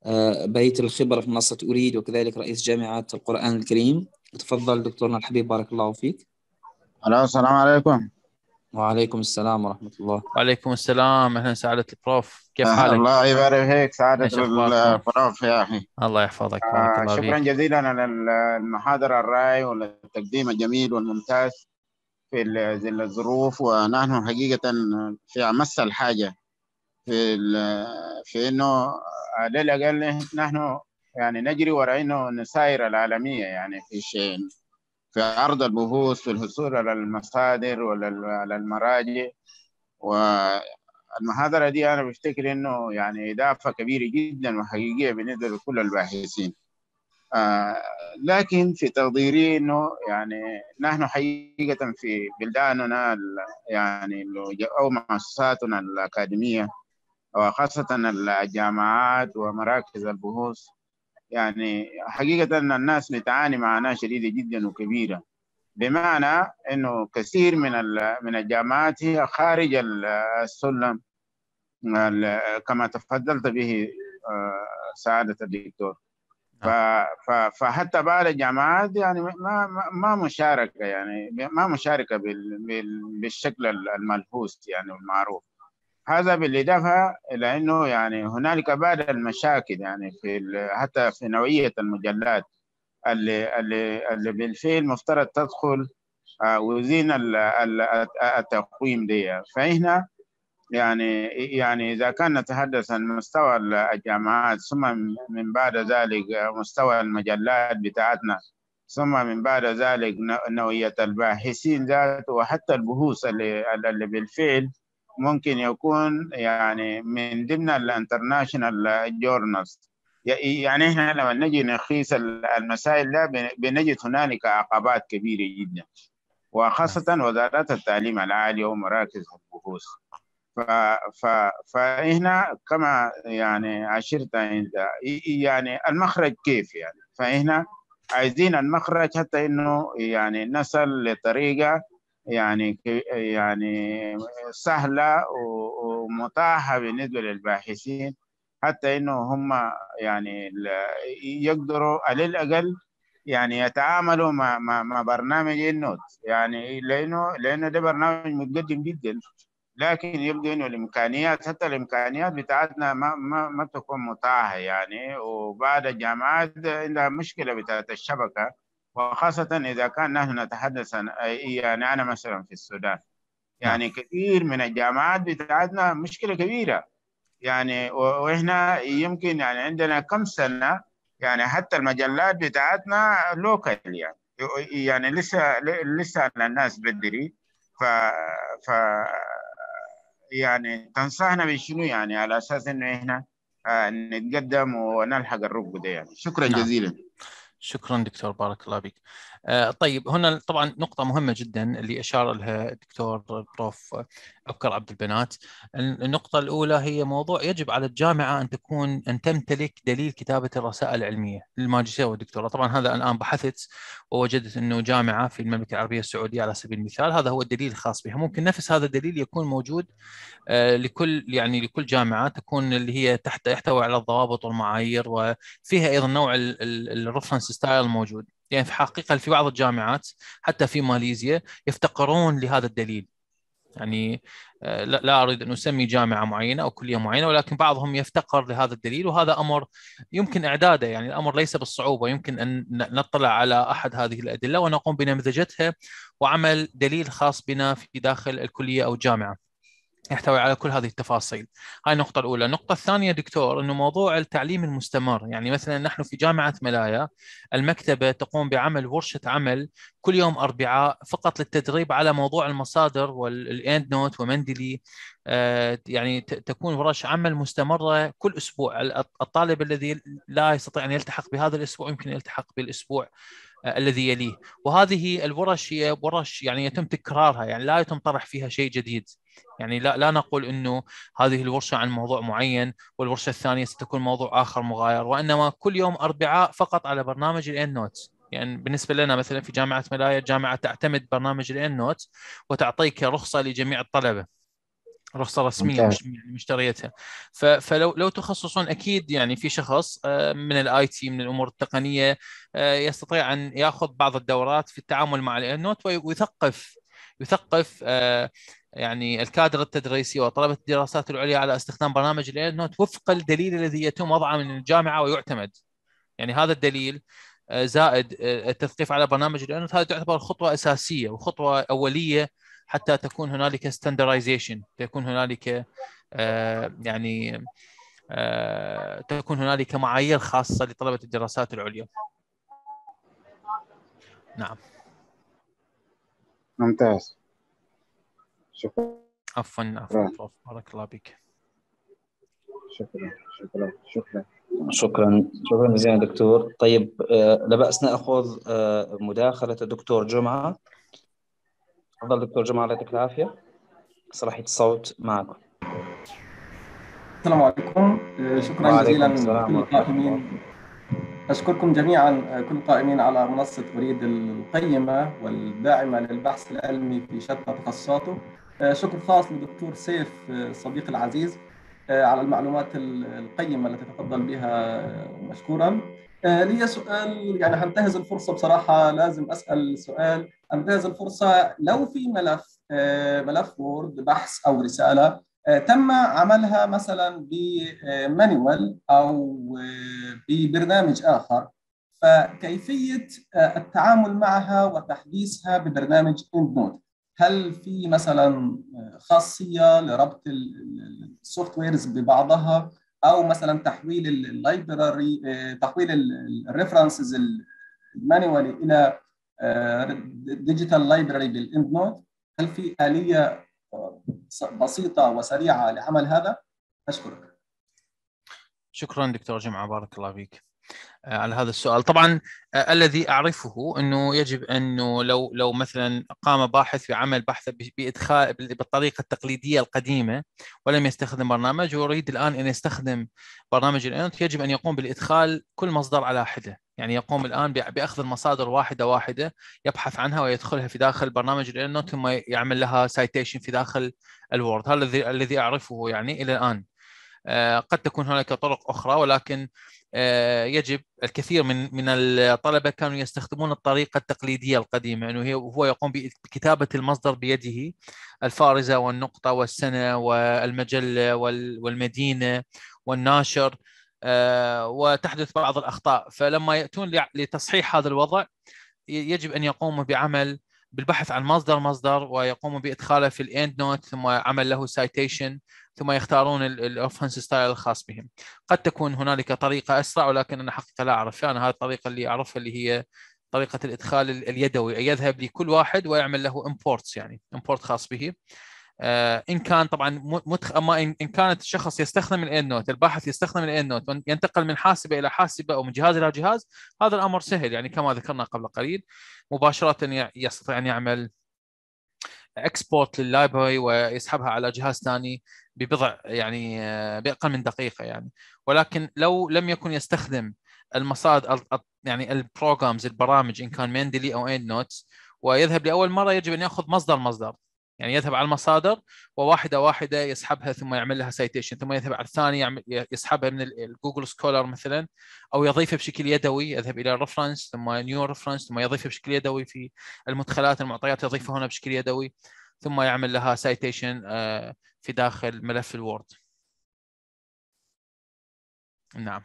آه، بيت الخبرة في منصة أريد وكذلك رئيس جامعة القرآن الكريم تفضل دكتورنا الحبيب بارك الله فيك ألو السلام عليكم وعليكم السلام ورحمة الله وعليكم السلام أهلا سعادة البروف كيف حالك؟ الله يبارك فيك سعادة البروف يا أخي الله يحفظك آه الله شكرا جزيلا على المحاضرة الرائعة والتقديم الجميل والممتاز في ظل الظروف ونحن حقيقة في أمس الحاجة في في انه على الاقل نحن يعني نجري وراء انه نساير العالميه يعني في شيء في عرض البحوث في الحصول على المصادر وعلى المراجع والمحاضرة دي أنا بفتكر إنه يعني إضافة كبيرة جدا وحقيقية بالنسبة لكل الباحثين آه لكن في تقديري إنه يعني نحن حقيقة في بلداننا يعني أو مؤسساتنا الأكاديمية وخاصة الجامعات ومراكز البحوث يعني حقيقة أن الناس بتعاني معاناة شديدة جدا وكبيرة بمعنى أنه كثير من من الجامعات هي خارج السلم كما تفضلت به آه، سعادة الدكتور نعم. فحتى بعض الجامعات يعني ما ما مشاركه يعني ما مشاركه بالشكل الملحوظ يعني المعروف هذا بالإضافة إلى أنه يعني هنالك بعض المشاكل يعني في حتى في نوعية المجلات اللي اللي اللي بالفعل مفترض تدخل آه، وزين التقويم دي فهنا يعني يعني اذا كان نتحدث عن مستوى الجامعات ثم من بعد ذلك مستوى المجلات بتاعتنا ثم من بعد ذلك نوعيه الباحثين ذات وحتى البحوث اللي, اللي بالفعل ممكن يكون يعني من ضمن الانترناشنال جورنالز يعني احنا لما نجي نقيس المسائل ده بنجد هنالك عقبات كبيره جدا وخاصه نعم. وزارات التعليم العالي ومراكز البحوث ف ف فهنا كما يعني عشرت انت يعني المخرج كيف يعني فهنا عايزين المخرج حتى انه يعني نصل لطريقه يعني يعني سهله ومتاحه بالنسبه للباحثين حتى انه هم يعني يقدروا على الاقل يعني يتعاملوا مع مع, برنامج النوت يعني لانه لانه ده برنامج متقدم جدا لكن يبدو انه الامكانيات حتى الامكانيات بتاعتنا ما ما, ما تكون متاحه يعني وبعد الجامعات عندها مشكله بتاعت الشبكه وخاصة إذا كان نحن نتحدث عن يعني أنا مثلا في السودان يعني نعم. كثير من الجامعات بتاعتنا مشكلة كبيرة يعني وإحنا يمكن يعني عندنا كم سنة يعني حتى المجلات بتاعتنا لوكال يعني يعني لسه لسه الناس بدري ف ف يعني تنصحنا بشنو يعني على اساس انه احنا آه، نتقدم ونلحق الركب ده يعني شكرا نعم. جزيلا شكرا دكتور بارك الله بك آه طيب هنا طبعا نقطة مهمة جدا اللي أشار لها الدكتور بروف آه، أبكر عبد البنات النقطة الأولى هي موضوع يجب على الجامعة أن تكون أن تمتلك دليل كتابة الرسائل العلمية للماجستير والدكتوراه طبعا هذا الآن بحثت ووجدت أنه جامعة في المملكة العربية السعودية على سبيل المثال هذا هو الدليل الخاص بها ممكن نفس هذا الدليل يكون موجود آه لكل يعني لكل جامعة تكون اللي هي تحت يحتوي على الضوابط والمعايير وفيها أيضا نوع الرفرنس ستايل موجود يعني في حقيقه في بعض الجامعات حتى في ماليزيا يفتقرون لهذا الدليل يعني آه، لا اريد ان اسمي جامعه معينه او كليه معينه ولكن بعضهم يفتقر لهذا الدليل وهذا امر يمكن اعداده يعني الامر ليس بالصعوبه يمكن ان نطلع على احد هذه الادله ونقوم بنمذجتها وعمل دليل خاص بنا في داخل الكليه او الجامعه. يحتوي على كل هذه التفاصيل هاي النقطة الأولى النقطة الثانية دكتور أنه موضوع التعليم المستمر يعني مثلا نحن في جامعة ملايا المكتبة تقوم بعمل ورشة عمل كل يوم أربعاء فقط للتدريب على موضوع المصادر والإند نوت ومندلي آه، يعني تكون ورش عمل مستمرة كل أسبوع الطالب الذي لا يستطيع أن يلتحق بهذا الأسبوع يمكن يلتحق بالأسبوع آه، الذي يليه وهذه الورش هي ورش يعني يتم تكرارها يعني لا يتم طرح فيها شيء جديد يعني لا لا نقول انه هذه الورشه عن موضوع معين والورشه الثانيه ستكون موضوع اخر مغاير وانما كل يوم اربعاء فقط على برنامج الان نوتس يعني بالنسبه لنا مثلا في جامعه ملايا الجامعه تعتمد برنامج الان نوت وتعطيك رخصه لجميع الطلبه رخصه رسميه مش يعني مشتريتها فلو لو تخصصون اكيد يعني في شخص آه، من الاي تي من الامور التقنيه آه، يستطيع ان ياخذ بعض الدورات في التعامل مع الان نوت ويثقف يثقف آه، يعني الكادر التدريسي وطلبة الدراسات العليا على استخدام برنامج نوت وفق الدليل الذي يتم وضعه من الجامعة ويعتمد يعني هذا الدليل آه، زائد آه، التثقيف على برنامج نوت هذا تعتبر خطوة أساسية وخطوة أولية حتى تكون هنالك ستاندرايزيشن تكون هنالك آه، يعني تكون هنالك معايير خاصة لطلبة الدراسات العليا نعم ممتاز شكرا عفوا عفوا نعم. بارك الله بك شكرا شكرا شكرا شكرا شكرا جزيلا دكتور طيب آه، لا باس ناخذ آه، مداخله الدكتور جمعه تفضل دكتور جمعه الله يعطيك العافيه صلاحيه الصوت معكم السلام عليكم آه، شكرا جزيلا للقائمين القائمين أشكركم جميعا كل القائمين على منصة أريد القيمة والداعمة للبحث العلمي في شتى تخصصاته آه، شكر خاص للدكتور سيف آه، صديق العزيز آه، على المعلومات القيمة التي تفضل بها مشكورا لي سؤال يعني هنتهز الفرصة بصراحة لازم أسأل سؤال أنتهز الفرصة لو في ملف ملف وورد بحث أو رسالة تم عملها مثلا بمانيوال أو ببرنامج آخر فكيفية التعامل معها وتحديثها ببرنامج إند نوت هل في مثلا خاصيه لربط السوفت ويرز ببعضها او مثلا تحويل اللايبراري آه، تحويل الريفرنسز المانيوالي الى ديجيتال آه، لايبراري بالاند نود هل في اليه آه، بسيطه وسريعه لعمل هذا اشكرك شكرا دكتور جمعه بارك الله فيك آه، على هذا السؤال طبعا آه، الذي اعرفه انه يجب انه لو لو مثلا قام باحث بعمل بحث بادخال بالطريقه التقليديه القديمه ولم يستخدم برنامج ويريد الان ان يستخدم برنامج الانت يجب ان يقوم بالادخال كل مصدر على حده يعني يقوم الان باخذ المصادر واحده واحده يبحث عنها ويدخلها في داخل برنامج الانت ثم يعمل لها سايتيشن في داخل الوورد هذا الذي اعرفه يعني الى الان آه، قد تكون هناك طرق اخرى ولكن آه، يجب الكثير من من الطلبه كانوا يستخدمون الطريقه التقليديه القديمه انه يعني هو يقوم بكتابه المصدر بيده الفارزه والنقطه والسنه والمجله والمدينه والناشر آه، وتحدث بعض الاخطاء فلما ياتون لتصحيح هذا الوضع يجب ان يقوموا بعمل بالبحث عن مصدر مصدر ويقوموا بادخاله في الاند نوت ثم عمل له سايتيشن ثم يختارون الاوفنس ستايل الخاص بهم قد تكون هنالك طريقه اسرع ولكن انا حقيقه لا اعرف انا يعني هذه الطريقه اللي اعرفها اللي هي طريقه الادخال اليدوي يذهب لكل واحد ويعمل له امبورتس يعني امبورت خاص به آه، ان كان طبعا متخ... اما ان كانت الشخص يستخدم الان نوت الباحث يستخدم الان نوت ينتقل من حاسبه الى حاسبه او من جهاز الى جهاز هذا الامر سهل يعني كما ذكرنا قبل قليل مباشره يستطيع ان يعمل اكسبورت لللايبرري ويسحبها على جهاز ثاني ببضع يعني آه، باقل من دقيقه يعني ولكن لو لم يكن يستخدم المصادر يعني البروجرامز البرامج ان كان مندلي او اند نوتس ويذهب لاول مره يجب ان ياخذ مصدر مصدر يعني يذهب على المصادر وواحده واحده يسحبها ثم يعمل لها سايتيشن ثم يذهب على الثانيه يسحبها من الجوجل سكولر مثلا او يضيفها بشكل يدوي يذهب الى الرفرنس ثم نيو ريفرنس ثم يضيفها بشكل يدوي في المدخلات المعطيات يضيفها هنا بشكل يدوي ثم يعمل لها سايتيشن آه، في داخل ملف الوورد نعم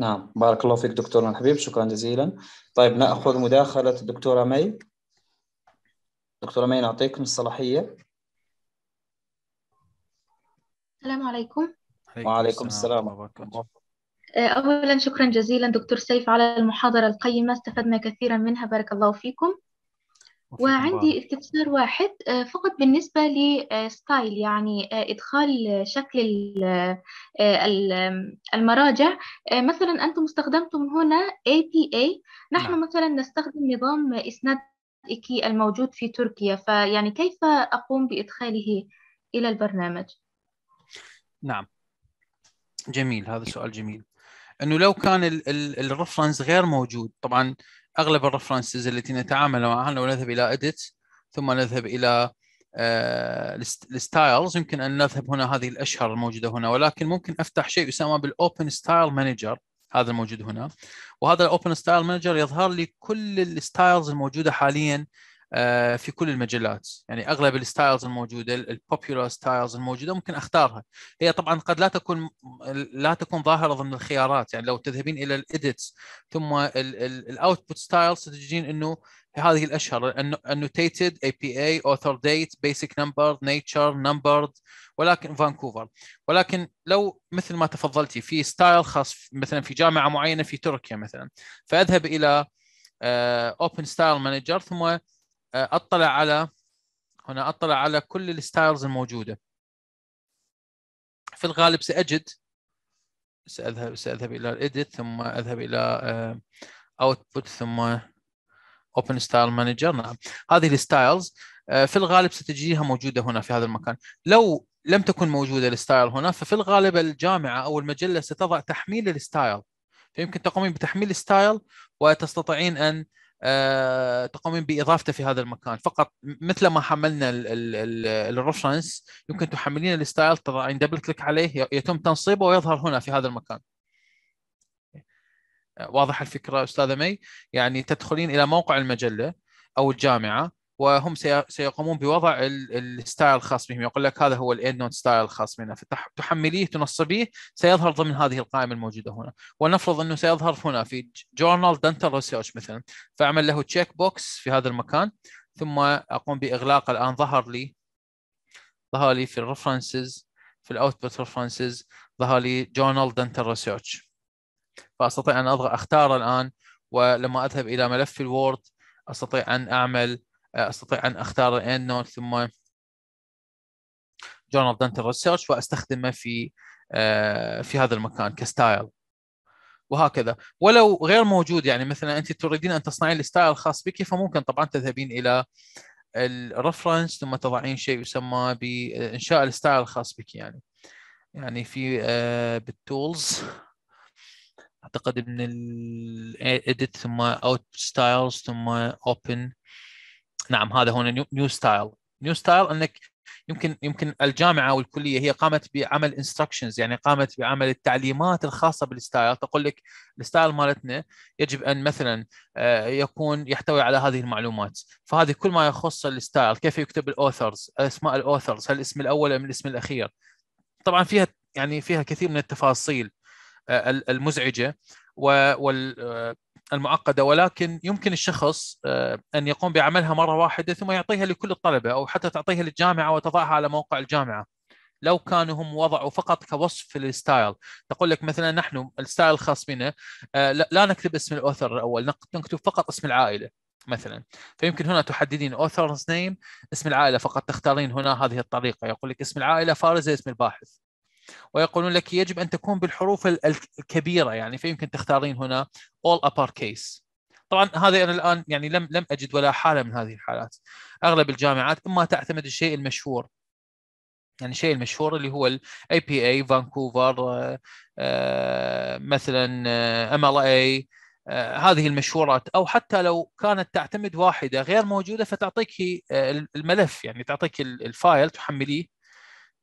نعم بارك الله فيك دكتورنا الحبيب شكرا جزيلا طيب ناخذ مداخله الدكتوره مي دكتورة مين أعطيكم الصلاحية السلام عليكم وعليكم السلام ورحمة الله آه، أولا شكرا جزيلا دكتور سيف على المحاضرة القيمة استفدنا كثيرا منها بارك الله فيكم وعندي استفسار واحد آه، فقط بالنسبة لستايل آه، يعني إدخال شكل المراجع مثلا أنتم استخدمتم هنا APA نحن نعم. مثلا نستخدم نظام إسناد الموجود في تركيا فيعني كيف أقوم بإدخاله إلى البرنامج؟ نعم جميل هذا سؤال جميل انه لو كان الرفرنس غير موجود طبعا اغلب الرفرنسز التي نتعامل معها لو نذهب الى اديت ثم نذهب الى الستايلز آه، يمكن ان نذهب هنا هذه الاشهر الموجوده هنا ولكن ممكن افتح شيء يسمى بالاوبن ستايل مانجر هذا الموجود هنا وهذا الاوبن ستايل مانجر يظهر لي كل الستايلز الموجوده حاليا آه، في كل المجلات يعني اغلب الستايلز الموجوده البوبيولار ستايلز الموجوده ممكن اختارها هي طبعا قد لا تكون لا تكون ظاهره ضمن الخيارات يعني لو تذهبين الى الاديتس ثم الاوتبوت ستايلز تجدين انه هذه الاشهر annotated APA author date basic number nature numbered ولكن فانكوفر ولكن لو مثل ما تفضلتي في ستايل خاص مثلا في جامعه معينه في تركيا مثلا فاذهب الى اوبن ستايل مانجر ثم آه، اطلع على هنا اطلع على كل الستايلز الموجوده في الغالب ساجد ساذهب ساذهب الى الايديت ثم اذهب الى اوتبوت آه، ثم اوبن ستايل مانجر نعم هذه الستايلز آه، في الغالب ستجديها موجوده هنا في هذا المكان لو لم تكن موجوده الستايل هنا ففي الغالب الجامعه او المجله ستضع تحميل الستايل فيمكن تقومين بتحميل الستايل وتستطيعين ان آه، تقومين باضافته في هذا المكان فقط مثل ما حملنا الرفرنس يمكن تحملين الستايل تضعين دبل كليك عليه يتم تنصيبه ويظهر هنا في هذا المكان آه، واضح الفكره استاذه مي يعني تدخلين الى موقع المجله او الجامعه وهم سيقومون بوضع الستايل الخاص بهم يقول لك هذا هو الاند نوت ستايل الخاص بنا فتحمليه تنصبيه سيظهر ضمن هذه القائمه الموجوده هنا ونفرض انه سيظهر هنا في جورنال دنتال ريسيرش مثلا فاعمل له تشيك بوكس في هذا المكان ثم اقوم باغلاق الان ظهر لي ظهر لي في الريفرنسز في الاوتبوت ريفرنسز ظهر لي جورنال دنتال ريسيرش فاستطيع ان اضغط اختار الان ولما اذهب الى ملف الوورد استطيع ان اعمل استطيع ان اختار الان نوت ثم جورنال دنتال ريسيرش واستخدمه في آه، في هذا المكان كستايل وهكذا ولو غير موجود يعني مثلا انت تريدين ان تصنعين الستايل الخاص بك فممكن طبعا تذهبين الى الرفرنس ثم تضعين شيء يسمى بانشاء الستايل الخاص بك يعني يعني في آه، بالتولز اعتقد من الاديت ثم اوت ستايلز ثم اوبن نعم هذا هو نيو ستايل نيو ستايل انك يمكن يمكن الجامعه او الكليه هي قامت بعمل انستركشنز يعني قامت بعمل التعليمات الخاصه بالستايل تقول لك الستايل مالتنا يجب ان مثلا آه، يكون يحتوي على هذه المعلومات فهذه كل ما يخص الستايل كيف يكتب الاوثرز اسماء الاوثرز هل الاسم الاول ام الاسم الاخير طبعا فيها يعني فيها كثير من التفاصيل آه، المزعجه وال آه، المعقده ولكن يمكن الشخص آه، ان يقوم بعملها مره واحده ثم يعطيها لكل الطلبه او حتى تعطيها للجامعه وتضعها على موقع الجامعه لو كانوا هم وضعوا فقط كوصف في الستايل تقول لك مثلا نحن الستايل الخاص بنا آه، لا نكتب اسم الاوثر الاول نكتب فقط اسم العائله مثلا فيمكن هنا تحددين اوثرز نيم اسم العائله فقط تختارين هنا هذه الطريقه يقول لك اسم العائله فارز اسم الباحث ويقولون لك يجب ان تكون بالحروف الكبيره يعني فيمكن تختارين هنا all upper case طبعا هذا انا الان يعني لم لم اجد ولا حاله من هذه الحالات اغلب الجامعات اما تعتمد الشيء المشهور يعني الشيء المشهور اللي هو الاي بي اي فانكوفر مثلا ام ال اي هذه المشهورات او حتى لو كانت تعتمد واحده غير موجوده فتعطيك آه، الملف يعني تعطيك الفايل تحمليه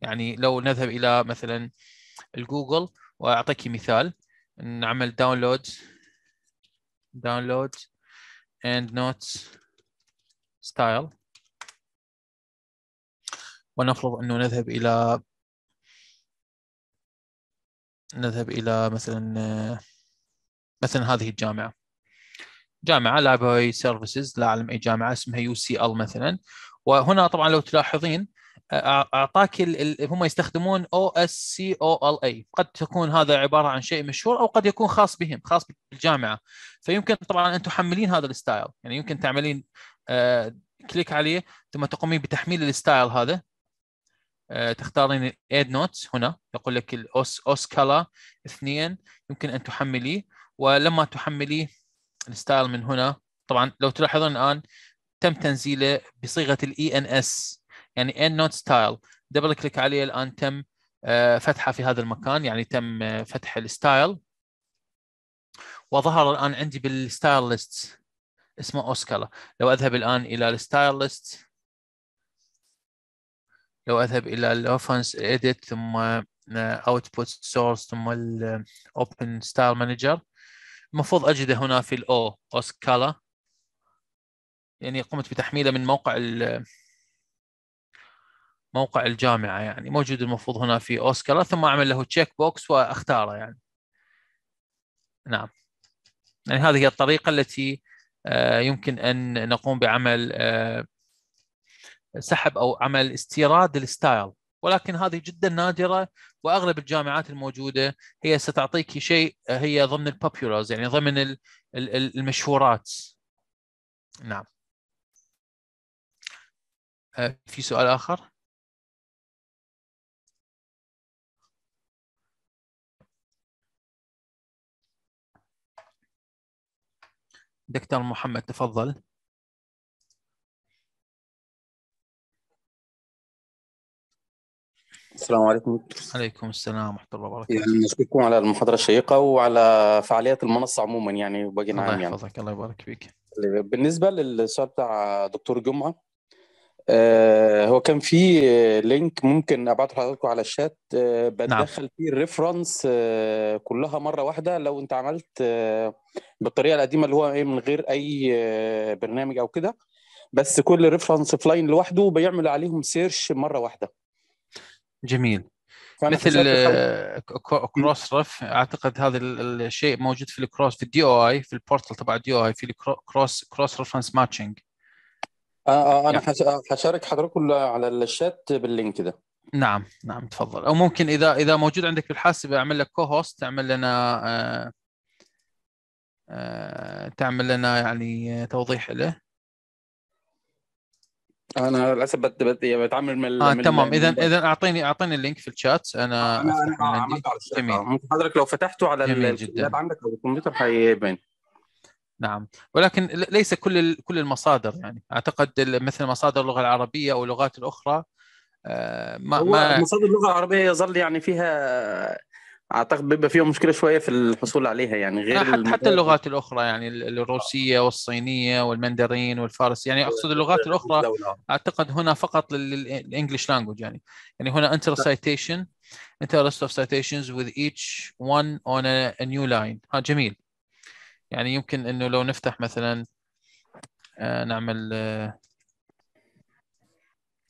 يعني لو نذهب الى مثلا الجوجل واعطيك مثال نعمل داونلود داونلود اند نوتس ستايل ونفرض انه نذهب الى نذهب الى مثلا مثلا هذه الجامعه جامعه library services لا اعلم اي جامعه اسمها يو سي ال مثلا وهنا طبعا لو تلاحظين اعطاك هم يستخدمون او اس سي او ال اي قد تكون هذا عباره عن شيء مشهور او قد يكون خاص بهم خاص بالجامعه فيمكن طبعا ان تحملين هذا الستايل يعني يمكن تعملين آه، كليك عليه ثم تقومين بتحميل الستايل هذا آه، تختارين ايد نوتس هنا يقول لك الاوس اوس كلا اثنين يمكن ان تحمليه ولما تحمليه الستايل من هنا طبعا لو تلاحظون الان تم تنزيله بصيغه الاي ان اس يعني ان نوت ستايل دبل كليك عليه الان تم آه، فتحه في هذا المكان يعني تم آه، فتح الستايل وظهر الان عندي بالستايل ليست اسمه اوسكالا لو اذهب الان الى الستايل ليست لو اذهب الى الاوفنس إيديت ثم اوتبوت آه، سورس ثم الاوبن ستايل مانجر المفروض اجده هنا في الاو اوسكالا يعني قمت بتحميله من موقع موقع الجامعه يعني موجود المفروض هنا في اوسكار ثم اعمل له تشيك بوكس واختاره يعني نعم يعني هذه هي الطريقه التي آه، يمكن ان نقوم بعمل آه، سحب او عمل استيراد الستايل ولكن هذه جدا نادره واغلب الجامعات الموجوده هي ستعطيك شيء هي ضمن البوبيولرز يعني ضمن المشهورات نعم آه، في سؤال اخر دكتور محمد تفضل السلام عليكم عليكم السلام ورحمه الله وبركاته يعني نشكركم على المحاضره الشيقه وعلى فعاليات المنصه عموما يعني وباقي نعم الله يعني. يحفظك الله يبارك فيك بالنسبه للسؤال بتاع دكتور جمعه آه، هو كان في لينك ممكن ابعته لحضراتكم على الشات بدخل آه، نعم. فيه الريفرنس آه، كلها مره واحده لو انت عملت بالطريقه القديمه اللي هو ايه من غير اي برنامج او كده بس كل ريفرنس فلاين لوحده بيعمل عليهم سيرش مره واحده جميل مثل كروس رف اعتقد هذا الشيء موجود في الكروس في الدي او اي في البورتال تبع الدي او اي في الكروس كروس ريفرنس ماتشنج آه، آه، انا يعني حشارك آه، حضراتكم على الشات باللينك ده نعم نعم تفضل او ممكن اذا اذا موجود عندك بالحاسب اعمل لك كو هوست تعمل لنا تعمل لنا يعني توضيح له انا للاسف يعني بتعامل من آه تمام اذا اذا اعطيني اعطيني اللينك في الشات انا انا, أنا على الشات حضرتك لو فتحته على اللاب عندك او الكمبيوتر حيبان نعم ولكن ليس كل كل المصادر يعني اعتقد مثل مصادر اللغه العربيه او اللغات الاخرى آه، ما ما مصادر اللغه العربيه يظل يعني فيها اعتقد بيبقى فيها مشكله شويه في الحصول عليها يعني غير حتى, حتى اللغات الاخرى يعني الروسيه والصينيه والمندرين والفارسي يعني اقصد اللغات الاخرى اعتقد هنا فقط للانجلش لانجوج يعني يعني هنا انتر سايتيشن انتر ليست اوف سايتيشنز وذ ايتش وان اون ا نيو لاين ها جميل يعني يمكن انه لو نفتح مثلا آه، نعمل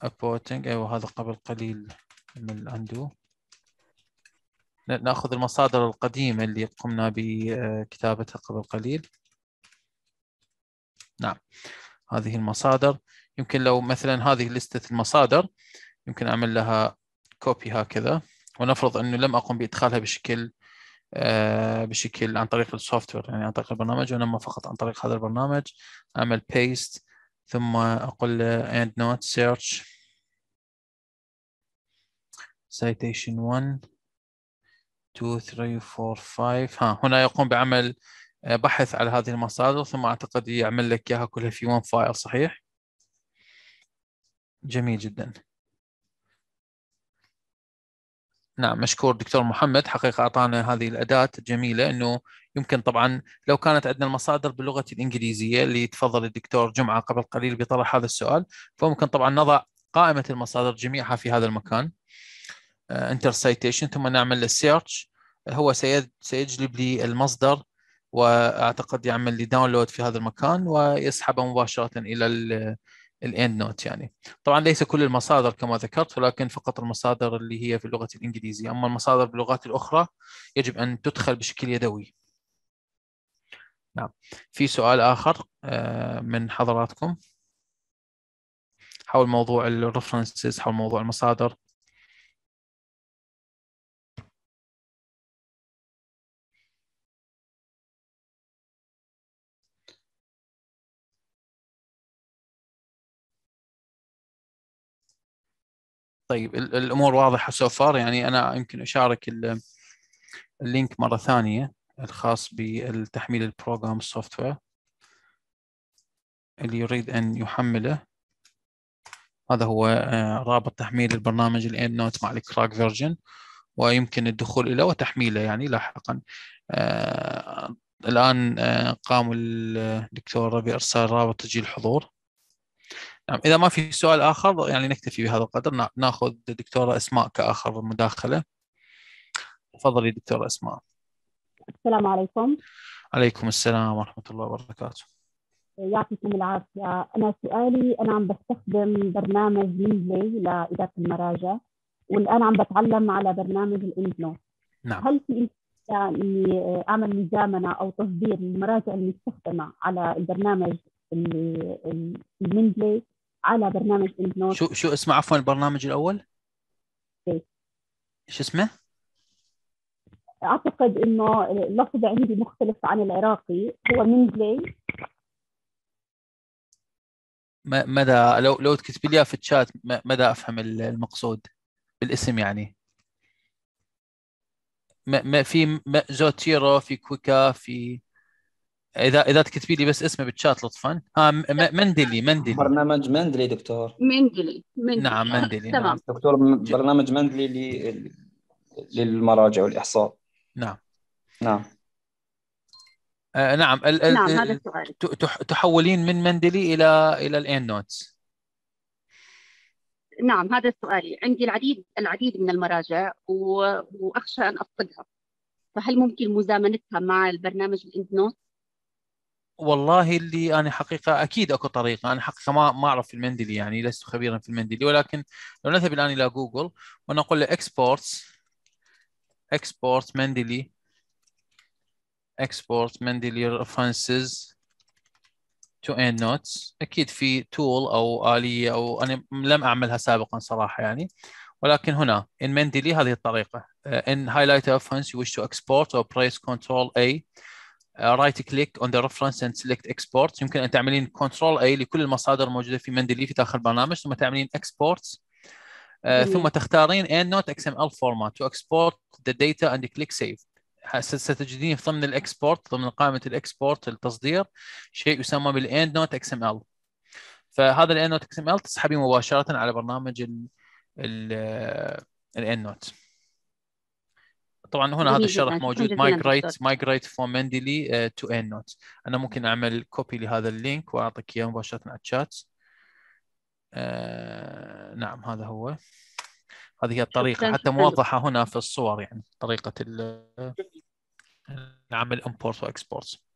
ابورتنج آه، ايوه هذا قبل قليل من الاندو ناخذ المصادر القديمه اللي قمنا بكتابتها آه، قبل قليل نعم هذه المصادر يمكن لو مثلا هذه لستة المصادر يمكن أعمل لها كوبي هكذا ونفرض أنه لم أقم بإدخالها بشكل آه، بشكل عن طريق السوفت وير يعني عن طريق البرنامج وانما فقط عن طريق هذا البرنامج اعمل بيست ثم اقول له اند نوت سيرش سيتيشن 1 2 3 4 5 ها هنا يقوم بعمل آه، بحث على هذه المصادر ثم اعتقد يعمل لك اياها كلها في 1 فايل صحيح؟ جميل جدا نعم مشكور دكتور محمد حقيقة أعطانا هذه الأداة الجميلة أنه يمكن طبعا لو كانت عندنا المصادر باللغة الإنجليزية اللي تفضل الدكتور جمعة قبل قليل بطرح هذا السؤال فممكن طبعا نضع قائمة المصادر جميعها في هذا المكان انتر uh, سايتيشن ثم نعمل السيرش هو سيجلب لي المصدر وأعتقد يعمل لي داونلود في هذا المكان ويسحبه مباشرة إلى الاند نوت يعني طبعا ليس كل المصادر كما ذكرت ولكن فقط المصادر اللي هي في اللغه الانجليزيه اما المصادر باللغات الاخرى يجب ان تدخل بشكل يدوي نعم في سؤال اخر آه، من حضراتكم حول موضوع الريفرنسز حول موضوع المصادر طيب الامور واضحه سو فار يعني انا يمكن اشارك اللينك مره ثانيه الخاص بالتحميل البروجرام السوفت وير اللي يريد ان يحمله هذا هو آه، رابط تحميل البرنامج الاند نوت مع الكراك فيرجن ويمكن الدخول اليه وتحميله يعني لاحقا آه، الان آه، قام الدكتور بارسال ارسال رابط تسجيل الحضور نعم اذا ما في سؤال اخر يعني نكتفي بهذا القدر ناخذ دكتوره اسماء كاخر مداخله تفضلي دكتوره اسماء السلام عليكم عليكم السلام ورحمه الله وبركاته يعطيكم العافيه انا سؤالي انا عم بستخدم برنامج ميزلي لاداره المراجع والان عم بتعلم على برنامج الاندنو نعم هل في يعني اعمل مزامنه او تصدير للمراجع المستخدمه على البرنامج المندلي على برنامج اندنوت شو شو اسمه عفوا البرنامج الاول؟ ايه شو اسمه؟ اعتقد انه اللفظ عندي مختلف عن العراقي هو منزلي مدى لو لو تكتبي لي في الشات مدى افهم المقصود بالاسم يعني ما في زوتيرو في كويكا في اذا اذا تكتبي لي بس اسمه بالشات لطفا ها مندلي مندلي برنامج مندلي دكتور مندلي, مندلي. نعم آه، مندلي تمام نعم. دكتور برنامج مندلي للمراجع والاحصاء نعم نعم آه نعم نعم هذا السؤال تحولين من مندلي الى الى الان نوتس نعم هذا سؤالي عندي العديد العديد من المراجع واخشى ان افقدها فهل ممكن مزامنتها مع البرنامج الاند نوتس والله اللي انا حقيقه اكيد اكو طريقه انا حقيقه ما ما اعرف في المندلي يعني لست خبيرا في المندلي ولكن لو نذهب الان الى جوجل ونقول له اكسبورتس اكسبورت مندلي اكسبورت مندلي ريفرنسز تو اند نوتس اكيد في تول او اليه او انا لم اعملها سابقا صراحه يعني ولكن هنا ان مندلي هذه الطريقه ان هايلايت ريفرنس يو ويش تو اكسبورت او بريس كنترول اي رايت كليك اون ذا ريفرنس اند سيلكت اكسبورت يمكن ان تعملين كنترول اي لكل المصادر الموجوده في مندلي في داخل البرنامج ثم تعملين اكسبورت آه، ثم تختارين ان نوت اكس ام ال فورمات تو اكسبورت ذا داتا اند كليك سيف ستجدين ضمن الاكسبورت ضمن قائمه الاكسبورت التصدير شيء يسمى بالاند نوت اكس ام ال فهذا الان نوت اكس ام ال تسحبيه مباشره على برنامج ال ال آه، الان نوت طبعا هنا هذا الشرح موجود مايجريت مايجريت فروم مندلي تو ان نوت انا ممكن اعمل كوبي لهذا اللينك واعطيك اياه مباشره على الشات آه نعم هذا هو هذه هي الطريقه حتى موضحه هنا في الصور يعني طريقه نعمل امبورت واكسبورت